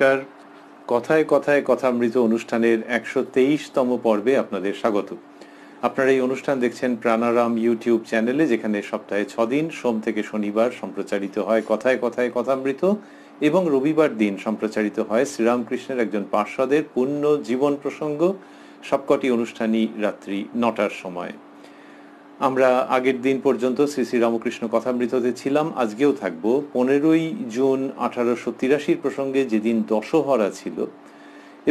নমস্কার কথায় কথায় কথামৃত অনুষ্ঠানের একশো তেইশতম পর্বে আপনাদের স্বাগত আপনারা এই অনুষ্ঠান দেখছেন প্রাণারাম ইউটিউব চ্যানেলে যেখানে সপ্তাহে ছদিন সোম থেকে শনিবার সম্প্রচারিত হয় কথায় কথায় কথামৃত এবং রবিবার দিন সম্প্রচারিত হয় শ্রীরামকৃষ্ণের একজন পার্ষদের পূর্ণ জীবন প্রসঙ্গ সবকটি অনুষ্ঠানই রাত্রি নটার সময় আমরা আগের দিন পর্যন্ত শ্রী শ্রী রামকৃষ্ণ কথামৃততে ছিলাম আজকেও থাকব পনেরোই জুন আঠারোশো তিরাশির প্রসঙ্গে যেদিন দশহরা ছিল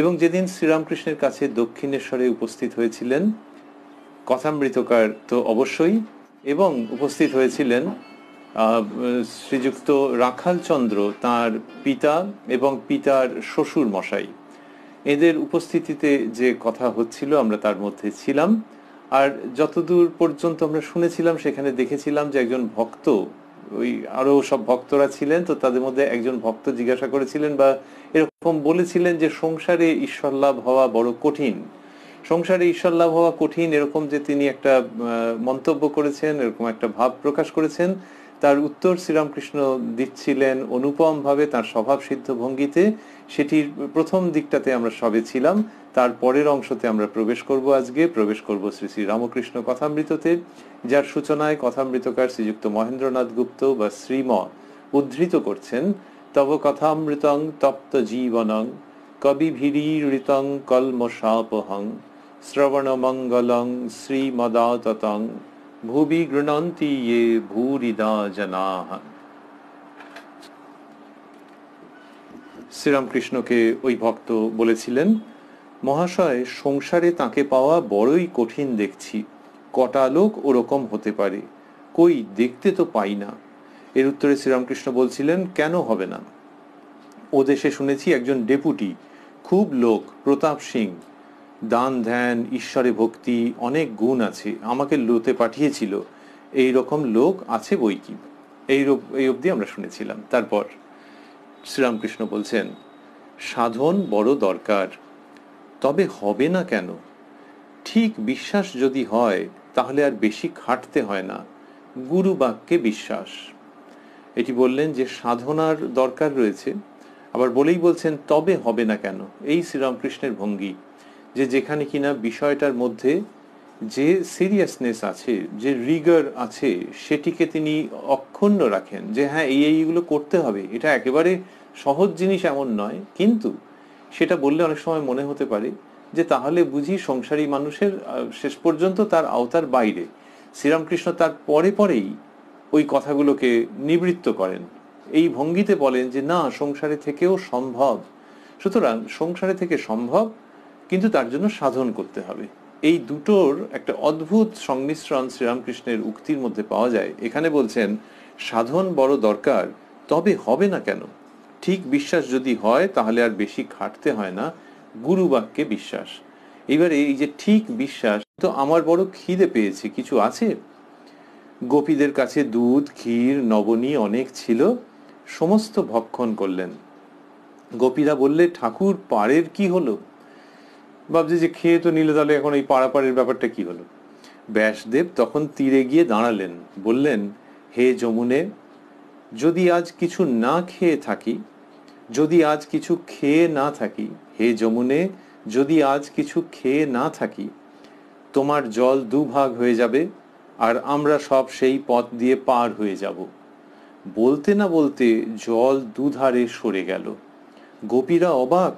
এবং যেদিন শ্রীরামকৃষ্ণের কাছে দক্ষিণেশ্বরে উপস্থিত হয়েছিলেন কথামৃতকার তো অবশ্যই এবং উপস্থিত হয়েছিলেন শ্রীযুক্ত রাখালচন্দ্র তার পিতা এবং পিতার শ্বশুর মশাই এদের উপস্থিতিতে যে কথা হচ্ছিল আমরা তার মধ্যে ছিলাম আর যতদূর পর্যন্ত আমরা শুনেছিলাম সেখানে দেখেছিলাম যে একজন ভক্ত ওই আরো সব ভক্তরা ছিলেন তো তাদের মধ্যে একজন ভক্ত জিজ্ঞাসা করেছিলেন বা এরকম বলেছিলেন যে সংসারে ঈশ্বর লাভ হওয়া বড় কঠিন সংসারে ঈশ্বর লাভ হওয়া কঠিন এরকম যে তিনি একটা মন্তব্য করেছেন এরকম একটা ভাব প্রকাশ করেছেন তার উত্তর শ্রীরামকৃষ্ণ দিচ্ছিলেন অনুপম ভাবে তার স্বভাব সিদ্ধ ভঙ্গিতে সেটির প্রথম দিকটাতে আমরা সবে ছিলাম তার পরের অংশতে আমরা প্রবেশ করব আজকে প্রবেশ করব শ্রী শ্রী রামকৃষ্ণ কথামৃততে যার সূচনায় কথামৃতকার শ্রীযুক্ত মহেন্দ্রনাথ গুপ্ত বা শ্রীম উদ্ধৃত করছেন তব কথামৃতং তপ্ত জীবনং কবিভিরীড়িতং কলমশাপহং শ্রবণমঙ্গলং শ্রীমদাততং ভুবি গৃণন্তি ইয়ে ভূরিদা জনাহ শ্রীরামকৃষ্ণকে ওই ভক্ত বলেছিলেন মহাশয় সংসারে তাকে পাওয়া বড়ই কঠিন দেখছি কটা লোক ওরকম হতে পারে কই দেখতে তো পাই না এর উত্তরে শ্রীরামকৃষ্ণ বলছিলেন কেন হবে না ও দেশে শুনেছি একজন ডেপুটি খুব লোক প্রতাপ সিং দান ধ্যান ঈশ্বরে ভক্তি অনেক গুণ আছে আমাকে লোতে পাঠিয়েছিল এই রকম লোক আছে বই কি এই এই অবধি আমরা শুনেছিলাম তারপর শ্রীরামকৃষ্ণ বলছেন সাধন বড় দরকার তবে হবে না কেন ঠিক বিশ্বাস যদি হয় তাহলে আর বেশি খাটতে হয় না গুরু বাক্যে বিশ্বাস এটি বললেন যে সাধনার দরকার রয়েছে আবার বলেই বলছেন তবে হবে না কেন এই শ্রীরামকৃষ্ণের ভঙ্গি যে যেখানে কিনা বিষয়টার মধ্যে যে সিরিয়াসনেস আছে যে রিগার আছে সেটিকে তিনি অক্ষুণ্ণ রাখেন যে হ্যাঁ এই এইগুলো করতে হবে এটা একেবারে সহজ জিনিস এমন নয় কিন্তু সেটা বললে অনেক সময় মনে হতে পারে যে তাহলে বুঝি সংসারী মানুষের শেষ পর্যন্ত তার আওতার বাইরে শ্রীরামকৃষ্ণ তার পরে পরেই ওই কথাগুলোকে নিবৃত্ত করেন এই ভঙ্গিতে বলেন যে না সংসারে থেকেও সম্ভব সুতরাং সংসারে থেকে সম্ভব কিন্তু তার জন্য সাধন করতে হবে এই দুটোর একটা অদ্ভুত সংমিশ্রণ শ্রীরামকৃষ্ণের উক্তির মধ্যে পাওয়া যায় এখানে বলছেন সাধন বড় দরকার তবে হবে না কেন ঠিক বিশ্বাস যদি হয় তাহলে আর বেশি খাটতে হয় না গুরু বাক্যে বিশ্বাস এবারে এই যে ঠিক বিশ্বাস তো আমার বড় খিদে পেয়েছে কিছু আছে গোপীদের কাছে দুধ ক্ষীর নবনী অনেক ছিল সমস্ত ভক্ষণ করলেন গোপীরা বললে ঠাকুর পাড়ের কি হলো ভাবছে যে খেয়ে তো নিলে তাহলে এখন এই পাড়াপাড়ির ব্যাপারটা কি হলো ব্যাসদেব তখন তীরে গিয়ে দাঁড়ালেন বললেন হে যমুনে যদি আজ কিছু না খেয়ে থাকি যদি আজ কিছু খেয়ে না থাকি হে যমুনে যদি আজ কিছু খেয়ে না থাকি তোমার জল দুভাগ হয়ে যাবে আর আমরা সব সেই পথ দিয়ে পার হয়ে যাব বলতে না বলতে জল দুধারে সরে গেল গোপীরা অবাক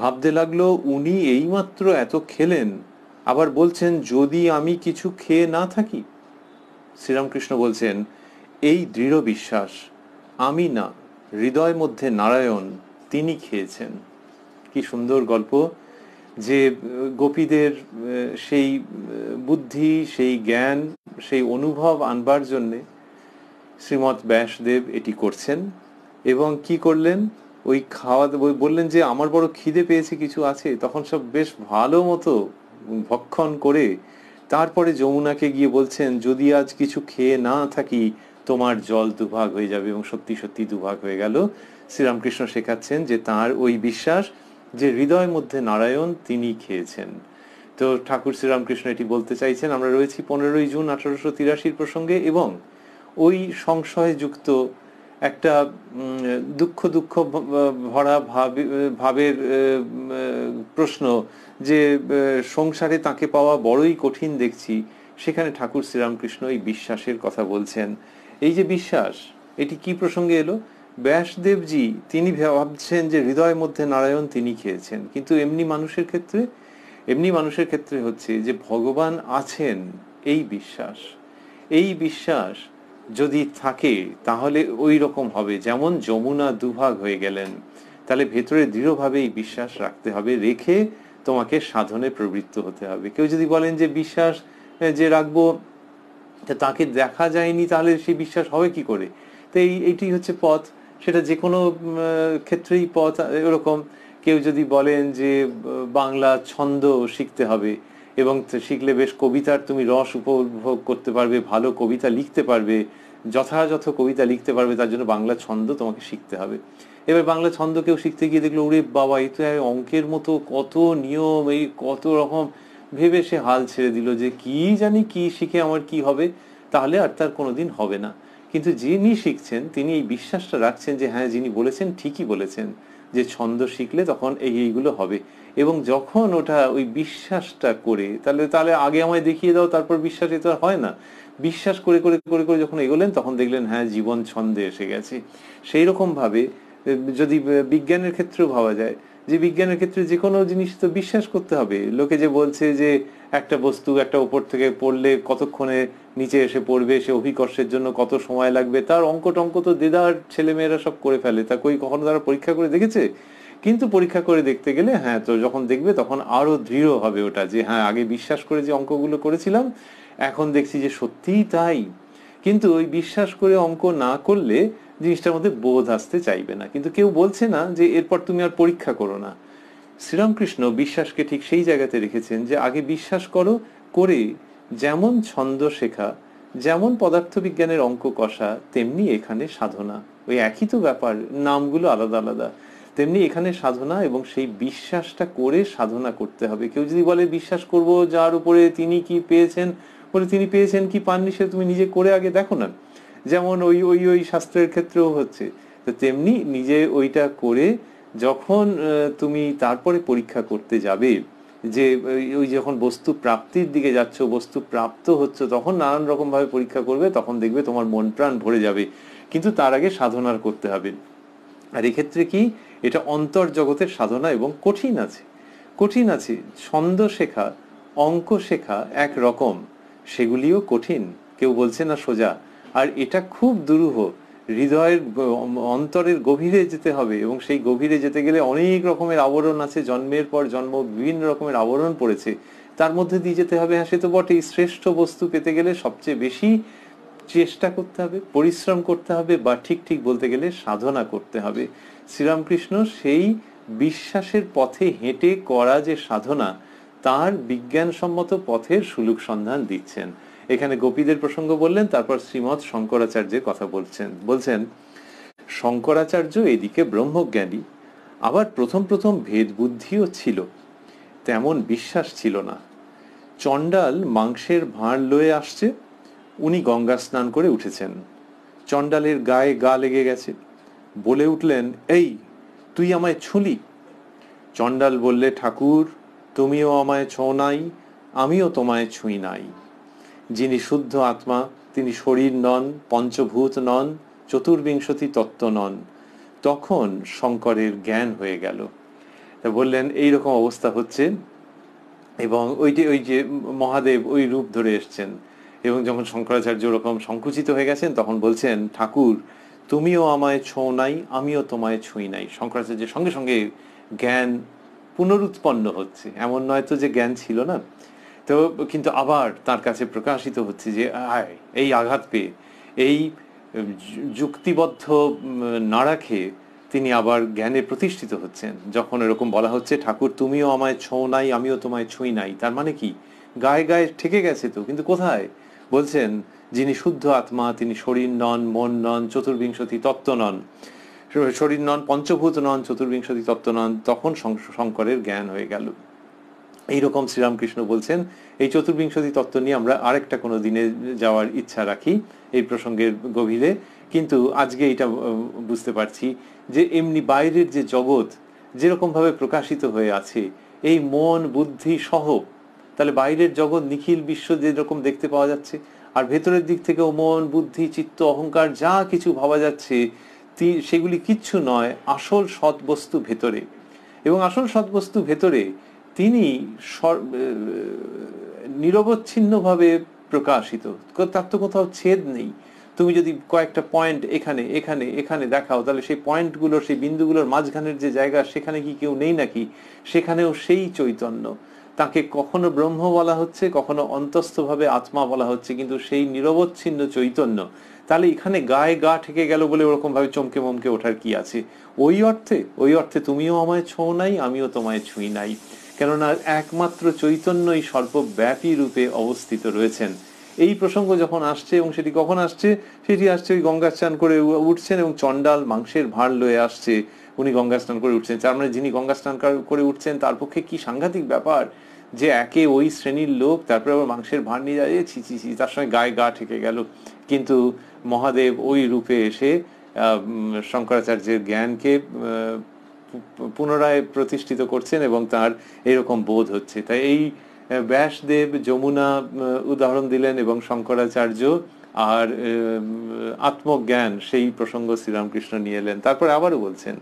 ভাবতে লাগলো উনি এইমাত্র এত খেলেন আবার বলছেন যদি আমি কিছু খেয়ে না থাকি শ্রীরামকৃষ্ণ বলছেন এই দৃঢ় বিশ্বাস আমি না হৃদয় মধ্যে নারায়ণ তিনি খেয়েছেন কি সুন্দর গল্প যে গোপীদের সেই বুদ্ধি সেই জ্ঞান সেই অনুভব আনবার জন্যে শ্রীমৎ ব্যাসদেব এটি করছেন এবং কি করলেন ওই খাওয়া বললেন যে আমার বড় খিদে পেয়েছে কিছু আছে তখন সব বেশ ভালো মতো ভক্ষণ করে তারপরে যমুনাকে গিয়ে বলছেন যদি আজ কিছু খেয়ে না থাকি তোমার জল দুভাগ হয়ে যাবে এবং সত্যি সত্যি দুভাগ হয়ে গেল শ্রীরামকৃষ্ণ শেখাচ্ছেন যে তার ওই বিশ্বাস যে হৃদয়ের মধ্যে নারায়ণ তিনি খেয়েছেন তো ঠাকুর শ্রীরামকৃষ্ণ এটি বলতে চাইছেন আমরা রয়েছি পনেরোই জুন আঠারোশো তিরাশির প্রসঙ্গে এবং ওই যুক্ত একটা দুঃখ দুঃখ ভরা ভাবের প্রশ্ন যে সংসারে তাকে পাওয়া বড়ই কঠিন দেখছি সেখানে ঠাকুর শ্রীরামকৃষ্ণ এই বিশ্বাসের কথা বলছেন এই যে বিশ্বাস এটি কি প্রসঙ্গে এলো ব্যাসদেবজি তিনি ভাবছেন যে হৃদয়ের মধ্যে নারায়ণ তিনি খেয়েছেন কিন্তু এমনি মানুষের ক্ষেত্রে এমনি মানুষের ক্ষেত্রে হচ্ছে যে ভগবান আছেন এই বিশ্বাস এই বিশ্বাস যদি থাকে তাহলে ওই রকম হবে যেমন যমুনা দুভাগ হয়ে গেলেন তাহলে ভেতরে দৃঢ়ভাবে বিশ্বাস রাখতে হবে রেখে তোমাকে সাধনে প্রবৃত্ত হতে হবে কেউ যদি বলেন যে বিশ্বাস যে রাখবো তাকে দেখা যায়নি তাহলে সেই বিশ্বাস হবে কি করে তো এই এটি হচ্ছে পথ সেটা যে কোনো ক্ষেত্রেই পথ এরকম কেউ যদি বলেন যে বাংলা ছন্দ শিখতে হবে এবং শিখলে বেশ কবিতার তুমি রস উপভোগ করতে পারবে ভালো কবিতা লিখতে পারবে যথাযথ কবিতা লিখতে পারবে তার জন্য বাংলা ছন্দ তোমাকে শিখতে হবে এবার বাংলা ছন্দ কেউ শিখতে গিয়ে দেখলো ওরে বাবা এই তো অঙ্কের মতো কত নিয়ম এই কত রকম ভেবে সে হাল ছেড়ে দিল যে কি জানি কি শিখে আমার কি হবে তাহলে আর তার কোনোদিন হবে না কিন্তু যিনি শিখছেন তিনি এই বিশ্বাসটা রাখছেন যে হ্যাঁ যিনি বলেছেন ঠিকই বলেছেন যে ছন্দ শিখলে তখন এই এইগুলো হবে এবং যখন ওটা ওই বিশ্বাসটা করে তাহলে তাহলে আগে আমায় দেখিয়ে দাও তারপর বিশ্বাস এ তো হয় না বিশ্বাস করে করে করে করে যখন এগোলেন তখন দেখলেন হ্যাঁ জীবন ছন্দে এসে গেছে সেই রকমভাবে যদি বিজ্ঞানের ক্ষেত্রেও ভাবা যায় যে বিজ্ঞানের ক্ষেত্রে যে কোনো জিনিস তো বিশ্বাস করতে হবে লোকে যে বলছে যে একটা বস্তু একটা ওপর থেকে পড়লে কতক্ষণে নিচে এসে পড়বে সে অভিকর্ষের জন্য কত সময় লাগবে তার অঙ্ক টঙ্ক তো দেদার ছেলেমেয়েরা সব করে ফেলে তা কই কখনো তারা পরীক্ষা করে দেখেছে কিন্তু পরীক্ষা করে দেখতে গেলে হ্যাঁ তো যখন দেখবে তখন আরো দৃঢ় হবে ওটা যে হ্যাঁ আগে বিশ্বাস করে যে অঙ্কগুলো করেছিলাম এখন দেখছি যে সত্যিই তাই কিন্তু ওই বিশ্বাস করে অঙ্ক না করলে জিনিসটার মধ্যে বোধ আসতে চাইবে না কিন্তু কেউ বলছে না যে এরপর তুমি আর পরীক্ষা করো না শ্রীরামকৃষ্ণ বিশ্বাসকে ঠিক সেই জায়গাতে রেখেছেন যে আগে বিশ্বাস করো করে যেমন ছন্দ শেখা যেমন পদার্থবিজ্ঞানের অঙ্ক কষা তেমনি এখানে সাধনা ওই একই তো ব্যাপার নামগুলো আলাদা আলাদা তেমনি এখানে সাধনা এবং সেই বিশ্বাসটা করে সাধনা করতে হবে কেউ যদি বলে বিশ্বাস করব যার উপরে তিনি কি পেয়েছেন বলে তিনি পেয়েছেন কি পাননি সে তুমি নিজে করে আগে দেখো না যেমন ওই ওই ওই শাস্ত্রের ক্ষেত্রেও হচ্ছে তো তেমনি নিজে ওইটা করে যখন তুমি তারপরে পরীক্ষা করতে যাবে যে ওই যখন বস্তু প্রাপ্তির দিকে যাচ্ছ বস্তু প্রাপ্ত হচ্ছে তখন নানান রকমভাবে পরীক্ষা করবে তখন দেখবে তোমার মন প্রাণ ভরে যাবে কিন্তু তার আগে সাধনার করতে হবে আর এক্ষেত্রে কি এটা অন্তর্জগতের সাধনা এবং কঠিন আছে কঠিন আছে ছন্দ শেখা অঙ্ক শেখা এক রকম সেগুলিও কঠিন কেউ বলছে না সোজা আর এটা খুব দুরূহ হৃদয়ের অন্তরের গভীরে যেতে হবে এবং সেই গভীরে যেতে গেলে অনেক রকমের আবরণ আছে জন্মের পর জন্ম বিভিন্ন রকমের আবরণ পড়েছে তার মধ্যে দিয়ে যেতে হবে হ্যাঁ সে তো বটেই শ্রেষ্ঠ বস্তু পেতে গেলে সবচেয়ে বেশি চেষ্টা করতে হবে পরিশ্রম করতে হবে বা ঠিক ঠিক বলতে গেলে সাধনা করতে হবে শ্রীরামকৃষ্ণ সেই বিশ্বাসের পথে হেঁটে করা যে সাধনা তার বিজ্ঞানসম্মত পথের সুলুক সন্ধান দিচ্ছেন এখানে গোপীদের প্রসঙ্গ বললেন তারপর শ্রীমৎ শঙ্করাচার্যের কথা বলছেন বলছেন শঙ্করাচার্য এদিকে ব্রহ্মজ্ঞানী আবার প্রথম প্রথম ভেদ বুদ্ধিও ছিল তেমন বিশ্বাস ছিল না চণ্ডাল মাংসের ভাঁড় লয়ে আসছে উনি গঙ্গা স্নান করে উঠেছেন চণ্ডালের গায়ে গা লেগে গেছে বলে উঠলেন এই তুই আমায় ছুলি চণ্ডাল বললে ঠাকুর তুমিও আমায় ছৌ নাই আমিও তোমায় ছুঁই নাই যিনি শুদ্ধ আত্মা তিনি শরীর নন পঞ্চভূত নন চতুর্বিংশতি তত্ত্ব নন তখন শঙ্করের জ্ঞান হয়ে গেল বললেন এই রকম অবস্থা হচ্ছে এবং ওইটি ওই যে মহাদেব ওই রূপ ধরে এসছেন এবং যখন শঙ্করাচার্য ওরকম সংকুচিত হয়ে গেছেন তখন বলছেন ঠাকুর তুমিও আমায় ছৌ নাই আমিও তোমায় ছুঁই নাই শঙ্করাচার্যের সঙ্গে সঙ্গে জ্ঞান পুনরুৎপন্ন হচ্ছে এমন নয় তো যে জ্ঞান ছিল না তো কিন্তু আবার তার কাছে প্রকাশিত হচ্ছে যে আয় এই আঘাত পেয়ে এই যুক্তিবদ্ধ না রাখে তিনি আবার জ্ঞানে প্রতিষ্ঠিত হচ্ছেন যখন এরকম বলা হচ্ছে ঠাকুর তুমিও আমায় ছৌ নাই আমিও তোমায় ছুঁই নাই তার মানে কি গায়ে গায়ে ঠেকে গেছে তো কিন্তু কোথায় বলছেন যিনি শুদ্ধ আত্মা তিনি শরীর নন মন নন চতুর্বিংশতি তত্ত্ব নন শরীর নন পঞ্চভূত নন চতুর্িংশতি তত্ত্ব নন তখন শঙ্করের জ্ঞান হয়ে গেল এইরকম শ্রীরামকৃষ্ণ বলছেন এই চতুর্বিংশতি তত্ত্ব নিয়ে আমরা আরেকটা কোনো দিনে যাওয়ার ইচ্ছা রাখি এই প্রসঙ্গের গভীরে কিন্তু আজকে এটা বুঝতে পারছি যে এমনি বাইরের যে জগৎ যেরকমভাবে প্রকাশিত হয়ে আছে এই মন বুদ্ধি সহ তাহলে বাইরের জগৎ নিখিল বিশ্ব যেরকম দেখতে পাওয়া যাচ্ছে আর ভেতরের দিক থেকেও মন বুদ্ধি চিত্ত অহংকার যা কিছু ভাবা যাচ্ছে সেগুলি কিচ্ছু নয় আসল সৎবস্তু ভেতরে এবং আসল সৎবস্তু ভেতরে তিনি নিরবচ্ছিন্নভাবে প্রকাশিত তার তো কোথাও ছেদ নেই তুমি যদি কয়েকটা পয়েন্ট এখানে এখানে এখানে দেখাও তাহলে সেই পয়েন্টগুলোর সেই বিন্দুগুলোর মাঝখানের যে জায়গা সেখানে কি কেউ নেই নাকি সেখানেও সেই চৈতন্য তাকে কখনো ব্রহ্ম বলা হচ্ছে কখনো অন্তস্থভাবে আত্মা বলা হচ্ছে কিন্তু সেই নিরবচ্ছিন্ন চৈতন্য তাহলে এখানে গায়ে গা ঠেকে গেল বলে ওরকমভাবে চমকে মমকে ওঠার কি আছে ওই অর্থে ওই অর্থে তুমিও আমায় ছো নাই আমিও তোমায় ছুঁই নাই কেননা একমাত্র চৈতন্যই সর্বব্যাপী রূপে অবস্থিত রয়েছেন এই প্রসঙ্গ যখন আসছে এবং সেটি কখন আসছে সেটি আসছে ওই গঙ্গা স্নান করে উঠছেন এবং চণ্ডাল মাংসের ভাঁড় লয়ে আসছে উনি গঙ্গা স্নান করে উঠছেন তার মানে যিনি গঙ্গা স্নান করে উঠছেন তার পক্ষে কি সাংঘাতিক ব্যাপার যে একে ওই শ্রেণীর লোক তারপরে আবার মাংসের ভাঁড় নিয়ে যায় ছি ছি ছি তার সঙ্গে গায়ে গা ঠেকে গেল কিন্তু মহাদেব ওই রূপে এসে শঙ্করাচার্যের জ্ঞানকে পুনরায় প্রতিষ্ঠিত করছেন এবং তার এরকম বোধ হচ্ছে তাই এই ব্যাসদেব যমুনা উদাহরণ দিলেন এবং শঙ্করাচার্য আর আত্মজ্ঞান সেই প্রসঙ্গ শ্রীরামকৃষ্ণ নিয়ে এলেন তারপরে আবারও বলছেন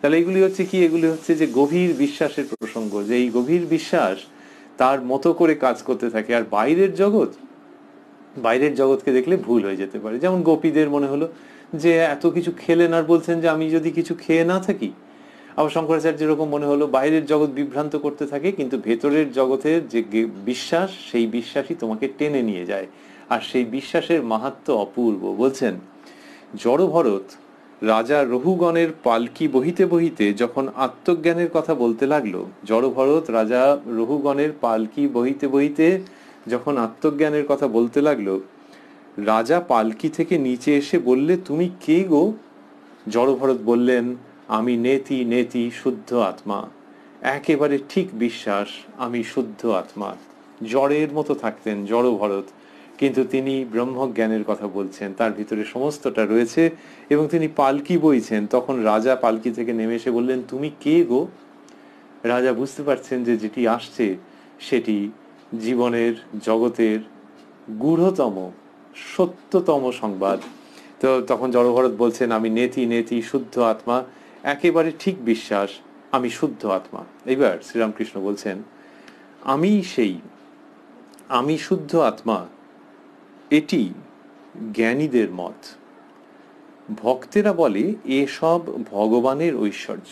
তাহলে এগুলি হচ্ছে কি এগুলি হচ্ছে যে গভীর বিশ্বাসের প্রসঙ্গ যে এই গভীর বিশ্বাস তার মতো করে কাজ করতে থাকে আর বাইরের জগৎ বাইরের জগৎকে দেখলে ভুল হয়ে যেতে পারে যেমন গোপীদের মনে হলো যে এত কিছু খেলেন আর বলছেন যে আমি যদি কিছু খেয়ে না থাকি আবার শঙ্করাচার্য যেরকম মনে হলো বাইরের জগৎ বিভ্রান্ত করতে থাকে কিন্তু ভেতরের জগতের যে বিশ্বাস সেই বিশ্বাসই তোমাকে টেনে নিয়ে যায় আর সেই বিশ্বাসের মাহাত্ম অপূর্ব বলছেন ভরত রাজা রঘুগণের পালকি বহিতে বহিতে যখন আত্মজ্ঞানের কথা বলতে লাগলো ভরত রাজা রঘুগণের পালকি বহিতে বহিতে যখন আত্মজ্ঞানের কথা বলতে লাগলো রাজা পালকি থেকে নিচে এসে বললে তুমি কে গো জড়ভরত বললেন আমি নেতি নেতি শুদ্ধ আত্মা একেবারে ঠিক বিশ্বাস আমি শুদ্ধ আত্মা জড়ের মতো থাকতেন জড় ভরত কিন্তু তিনি ব্রহ্মজ্ঞানের কথা বলছেন তার ভিতরে সমস্তটা রয়েছে এবং তিনি পালকি বইছেন তখন রাজা পালকি থেকে নেমে এসে বললেন তুমি কে গো রাজা বুঝতে পারছেন যে যেটি আসছে সেটি জীবনের জগতের গূঢ়তম সত্যতম সংবাদ তো তখন জড়ভরত বলছেন আমি নেতি নেতি শুদ্ধ আত্মা একেবারে ঠিক বিশ্বাস আমি শুদ্ধ আত্মা এইবার শ্রীরামকৃষ্ণ বলছেন আমি সেই আমি শুদ্ধ আত্মা এটি জ্ঞানীদের মত ভক্তেরা বলে এসব ভগবানের ঐশ্বর্য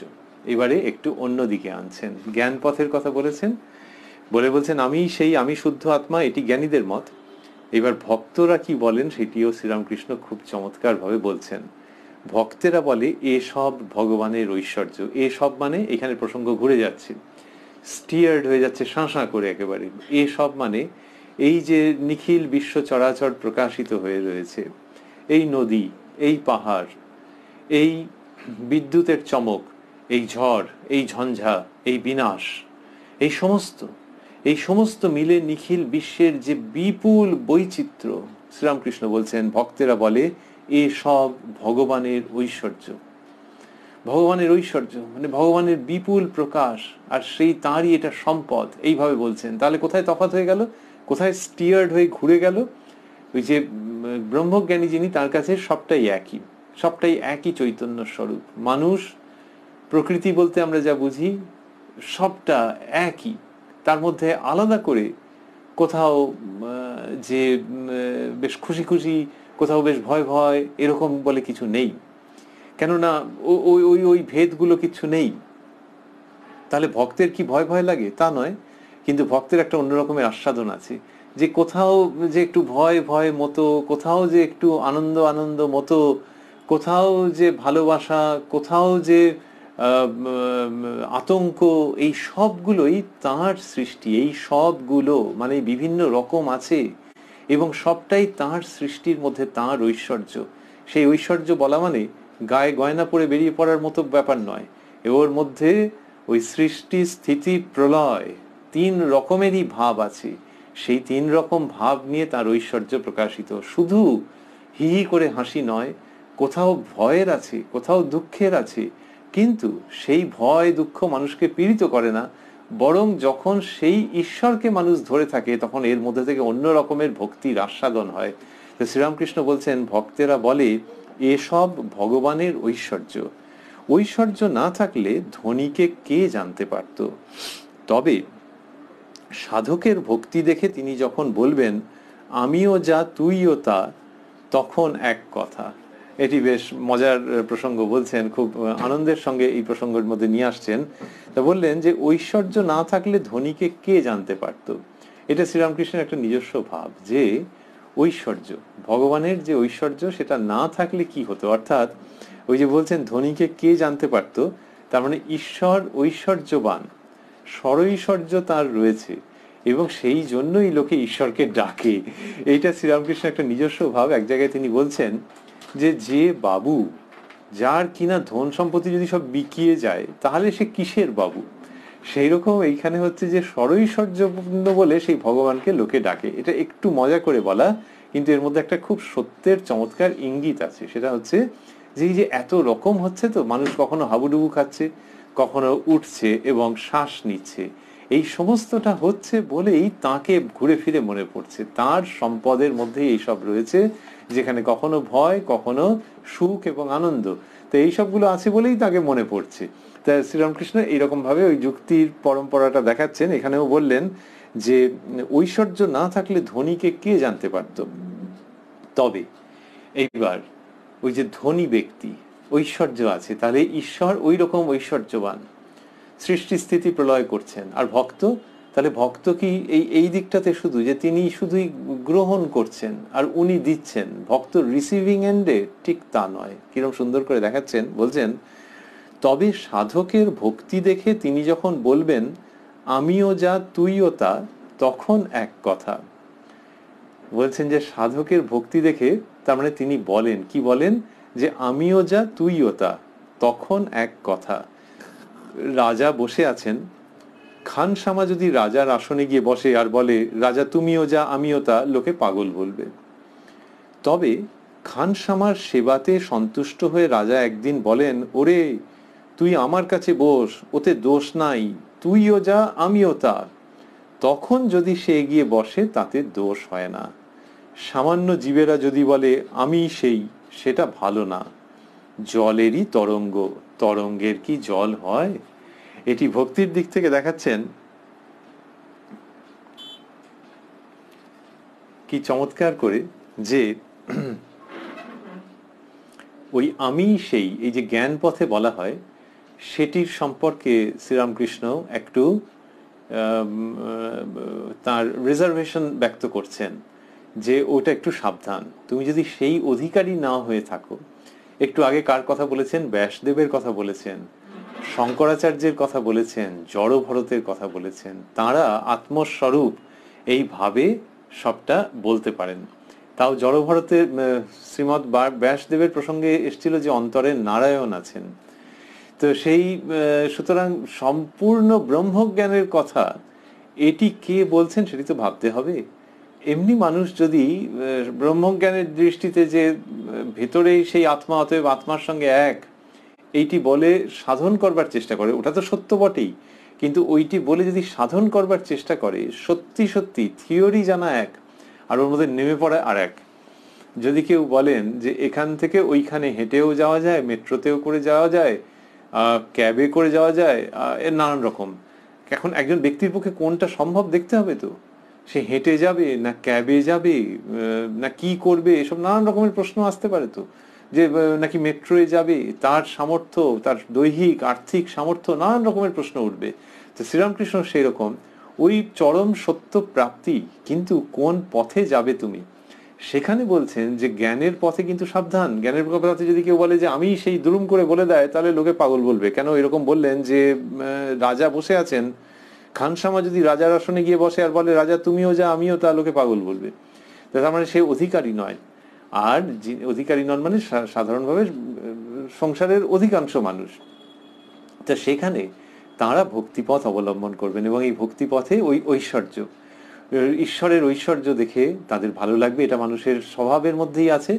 এবারে একটু অন্যদিকে আনছেন জ্ঞান পথের কথা বলেছেন বলে বলছেন আমি সেই আমি শুদ্ধ আত্মা এটি জ্ঞানীদের মত এবার ভক্তরা কি বলেন সেটিও শ্রীরামকৃষ্ণ খুব চমৎকারভাবে বলছেন ভক্তেরা বলে এসব ভগবানের ঐশ্বর্য এসব মানে এখানে প্রসঙ্গ ঘুরে যাচ্ছে স্টিয়ার্ড হয়ে যাচ্ছে শাঁসা করে একেবারে এসব মানে এই যে নিখিল বিশ্ব চরাচর প্রকাশিত হয়ে রয়েছে এই নদী এই পাহাড় এই বিদ্যুতের চমক এই ঝড় এই ঝঞ্ঝা এই বিনাশ এই সমস্ত এই সমস্ত মিলে নিখিল বিশ্বের যে বিপুল বৈচিত্র্য শ্রীরামকৃষ্ণ বলছেন ভক্তেরা বলে এ সব ভগবানের ঐশ্বর্য ভগবানের ঐশ্বর্য মানে ভগবানের বিপুল প্রকাশ আর সেই তাঁরই এটা সম্পদ এইভাবে বলছেন তাহলে কোথায় তফাত হয়ে গেল কোথায় স্টিয়ার্ড হয়ে ঘুরে গেল ওই যে ব্রহ্মজ্ঞানী যিনি তার কাছে সবটাই একই সবটাই একই চৈতন্য স্বরূপ মানুষ প্রকৃতি বলতে আমরা যা বুঝি সবটা একই তার মধ্যে আলাদা করে কোথাও যে বেশ খুশি খুশি কোথাও বেশ ভয় ভয় এরকম বলে কিছু নেই কেননা ওই ওই ওই ভেদগুলো কিছু নেই তাহলে ভক্তের কি ভয় ভয় লাগে তা নয় কিন্তু ভক্তের একটা অন্যরকমের আস্বাদন আছে যে কোথাও যে একটু ভয় ভয় মতো কোথাও যে একটু আনন্দ আনন্দ মতো কোথাও যে ভালোবাসা কোথাও যে আতঙ্ক এই সবগুলোই তাঁর সৃষ্টি এই সবগুলো মানে বিভিন্ন রকম আছে এবং সবটাই তাঁর সৃষ্টির মধ্যে তাঁর ঐশ্বর্য সেই ঐশ্বর্য বলা মানে গায়ে গয়না পরে বেরিয়ে পড়ার মতো ব্যাপার নয় ওর মধ্যে ওই সৃষ্টি স্থিতি প্রলয় তিন রকমেরই ভাব আছে সেই তিন রকম ভাব নিয়ে তার ঐশ্বর্য প্রকাশিত শুধু হি করে হাসি নয় কোথাও ভয়ের আছে কোথাও দুঃখের আছে কিন্তু সেই ভয় দুঃখ মানুষকে পীড়িত করে না বরং যখন সেই ঈশ্বরকে মানুষ ধরে থাকে তখন এর মধ্যে থেকে অন্য রকমের ভক্তির আস্বাদন হয় তো শ্রীরামকৃষ্ণ বলছেন ভক্তেরা বলে এসব ভগবানের ঐশ্বর্য ঐশ্বর্য না থাকলে ধনীকে কে জানতে পারত তবে সাধকের ভক্তি দেখে তিনি যখন বলবেন আমিও যা তুইও তা তখন এক কথা এটি বেশ মজার প্রসঙ্গ বলছেন খুব আনন্দের সঙ্গে এই প্রসঙ্গের মধ্যে নিয়ে আসছেন তা বললেন যে ঐশ্বর্য না থাকলে ধনীকে কে জানতে পারত এটা শ্রীরামকৃষ্ণের একটা নিজস্ব ভাব যে ঐশ্বর্য ভগবানের যে ঐশ্বর্য সেটা না থাকলে কি হতো অর্থাৎ ওই যে বলছেন ধনীকে কে জানতে পারত তার মানে ঈশ্বর ঐশ্বর্যবান স্বরৈশ্বর্য তার রয়েছে এবং সেই জন্যই লোকে ঈশ্বরকে ডাকে এইটা শ্রীরামকৃষ্ণ একটা নিজস্ব ভাব এক জায়গায় তিনি বলছেন যে যে বাবু যার কিনা ধন সম্পত্তি যদি সব বিকিয়ে যায় তাহলে সে কিসের বাবু সেই রকম এইখানে হচ্ছে যে সরৈশ্বর্য বলে সেই ভগবানকে লোকে ডাকে এটা একটু মজা করে বলা কিন্তু এর মধ্যে একটা খুব সত্যের চমৎকার ইঙ্গিত আছে সেটা হচ্ছে যে এই যে এত রকম হচ্ছে তো মানুষ কখনো হাবুডুবু খাচ্ছে কখনো উঠছে এবং শ্বাস নিচ্ছে এই সমস্তটা হচ্ছে বলেই তাকে ঘুরে ফিরে মনে পড়ছে তার সম্পদের মধ্যে এইসব রয়েছে যেখানে কখনো ভয় কখনো সুখ এবং আনন্দ তো এইসবগুলো আছে বলেই তাকে মনে পড়ছে তা শ্রীরামকৃষ্ণ এইরকমভাবে ওই যুক্তির পরম্পরাটা দেখাচ্ছেন এখানেও বললেন যে ঐশ্বর্য না থাকলে ধনীকে কে জানতে পারত তবে এইবার ওই যে ধনী ব্যক্তি ঐশ্বর্য আছে তাহলে ঈশ্বর ওই রকম ঐশ্বর্যবান সৃষ্টি স্থিতি প্রলয় করছেন আর ভক্ত তাহলে ভক্ত কি এই এই দিকটাতে শুধু যে তিনি শুধুই গ্রহণ করছেন আর উনি দিচ্ছেন ভক্ত রিসিভিং এন্ডে ঠিক তা নয় কিরম সুন্দর করে দেখাচ্ছেন বলছেন তবে সাধকের ভক্তি দেখে তিনি যখন বলবেন আমিও যা তুইও তা তখন এক কথা বলছেন যে সাধকের ভক্তি দেখে তার মানে তিনি বলেন কি বলেন যে আমিও যা তুইও তা তখন এক কথা রাজা বসে আছেন খান শামা যদি রাজার আসনে গিয়ে বসে আর বলে রাজা তুমিও যা আমিও তা লোকে পাগল বলবে তবে খান শামার সেবাতে সন্তুষ্ট হয়ে রাজা একদিন বলেন ওরে তুই আমার কাছে বস ওতে দোষ নাই তুইও যা আমিও তা তখন যদি সে গিয়ে বসে তাতে দোষ হয় না সামান্য জীবেরা যদি বলে আমি সেই সেটা ভালো না জলেরই তরঙ্গ তরঙ্গের কি জল হয় এটি ভক্তির দিক থেকে দেখাচ্ছেন কি চমৎকার করে যে ওই আমি সেই এই যে জ্ঞান পথে বলা হয় সেটির সম্পর্কে শ্রীরামকৃষ্ণ একটু তার রিজার্ভেশন ব্যক্ত করছেন যে ওটা একটু সাবধান তুমি যদি সেই অধিকারী না হয়ে থাকো একটু আগে কার কথা বলেছেন ব্যাসদেবের কথা বলেছেন শঙ্করাচার্যের কথা বলেছেন জড় ভরতের কথা বলেছেন তারা আত্মস্বরূপ এইভাবে সবটা বলতে পারেন তাও ভরতের শ্রীমৎ ব্যাসদেবের প্রসঙ্গে এসছিল যে অন্তরে নারায়ণ আছেন তো সেই সুতরাং সম্পূর্ণ ব্রহ্মজ্ঞানের কথা এটি কে বলছেন সেটি তো ভাবতে হবে এমনি মানুষ যদি ব্রহ্মজ্ঞানের দৃষ্টিতে যে ভেতরেই সেই আত্মা অতএব আত্মার সঙ্গে এক এইটি বলে সাধন করবার চেষ্টা করে ওটা তো সত্য বটেই কিন্তু ওইটি বলে যদি সাধন করবার চেষ্টা করে সত্যি সত্যি থিওরি জানা এক আর ওর মধ্যে নেমে পড়া আর এক যদি কেউ বলেন যে এখান থেকে ওইখানে হেঁটেও যাওয়া যায় মেট্রোতেও করে যাওয়া যায় ক্যাবে করে যাওয়া যায় এর নানান রকম এখন একজন ব্যক্তির পক্ষে কোনটা সম্ভব দেখতে হবে তো সে হেঁটে যাবে না ক্যাবে যাবে না কি করবে এসব নানান রকমের প্রশ্ন আসতে পারে তো যে নাকি মেট্রোয়ে যাবে তার সামর্থ্য তার দৈহিক আর্থিক সামর্থ্য নানান রকমের প্রশ্ন উঠবে তো শ্রীরামকৃষ্ণ সেই রকম ওই চরম সত্য প্রাপ্তি কিন্তু কোন পথে যাবে তুমি সেখানে বলছেন যে জ্ঞানের পথে কিন্তু সাবধান জ্ঞানের পথে যদি কেউ বলে যে আমি সেই দুরুম করে বলে দেয় তাহলে লোকে পাগল বলবে কেন এরকম বললেন যে রাজা বসে আছেন খানসামা যদি রাজার আসনে গিয়ে বসে আর বলে রাজা তুমিও যা আমিও তা লোকে পাগল বলবে তার মানে সে অধিকারী নয় আর অধিকারী নন মানে সাধারণভাবে সংসারের অধিকাংশ মানুষ তা সেখানে তাঁরা ভক্তিপথ অবলম্বন করবেন এবং এই ভক্তিপথে ওই ঐশ্বর্য ঈশ্বরের ঐশ্বর্য দেখে তাদের ভালো লাগবে এটা মানুষের স্বভাবের মধ্যেই আছে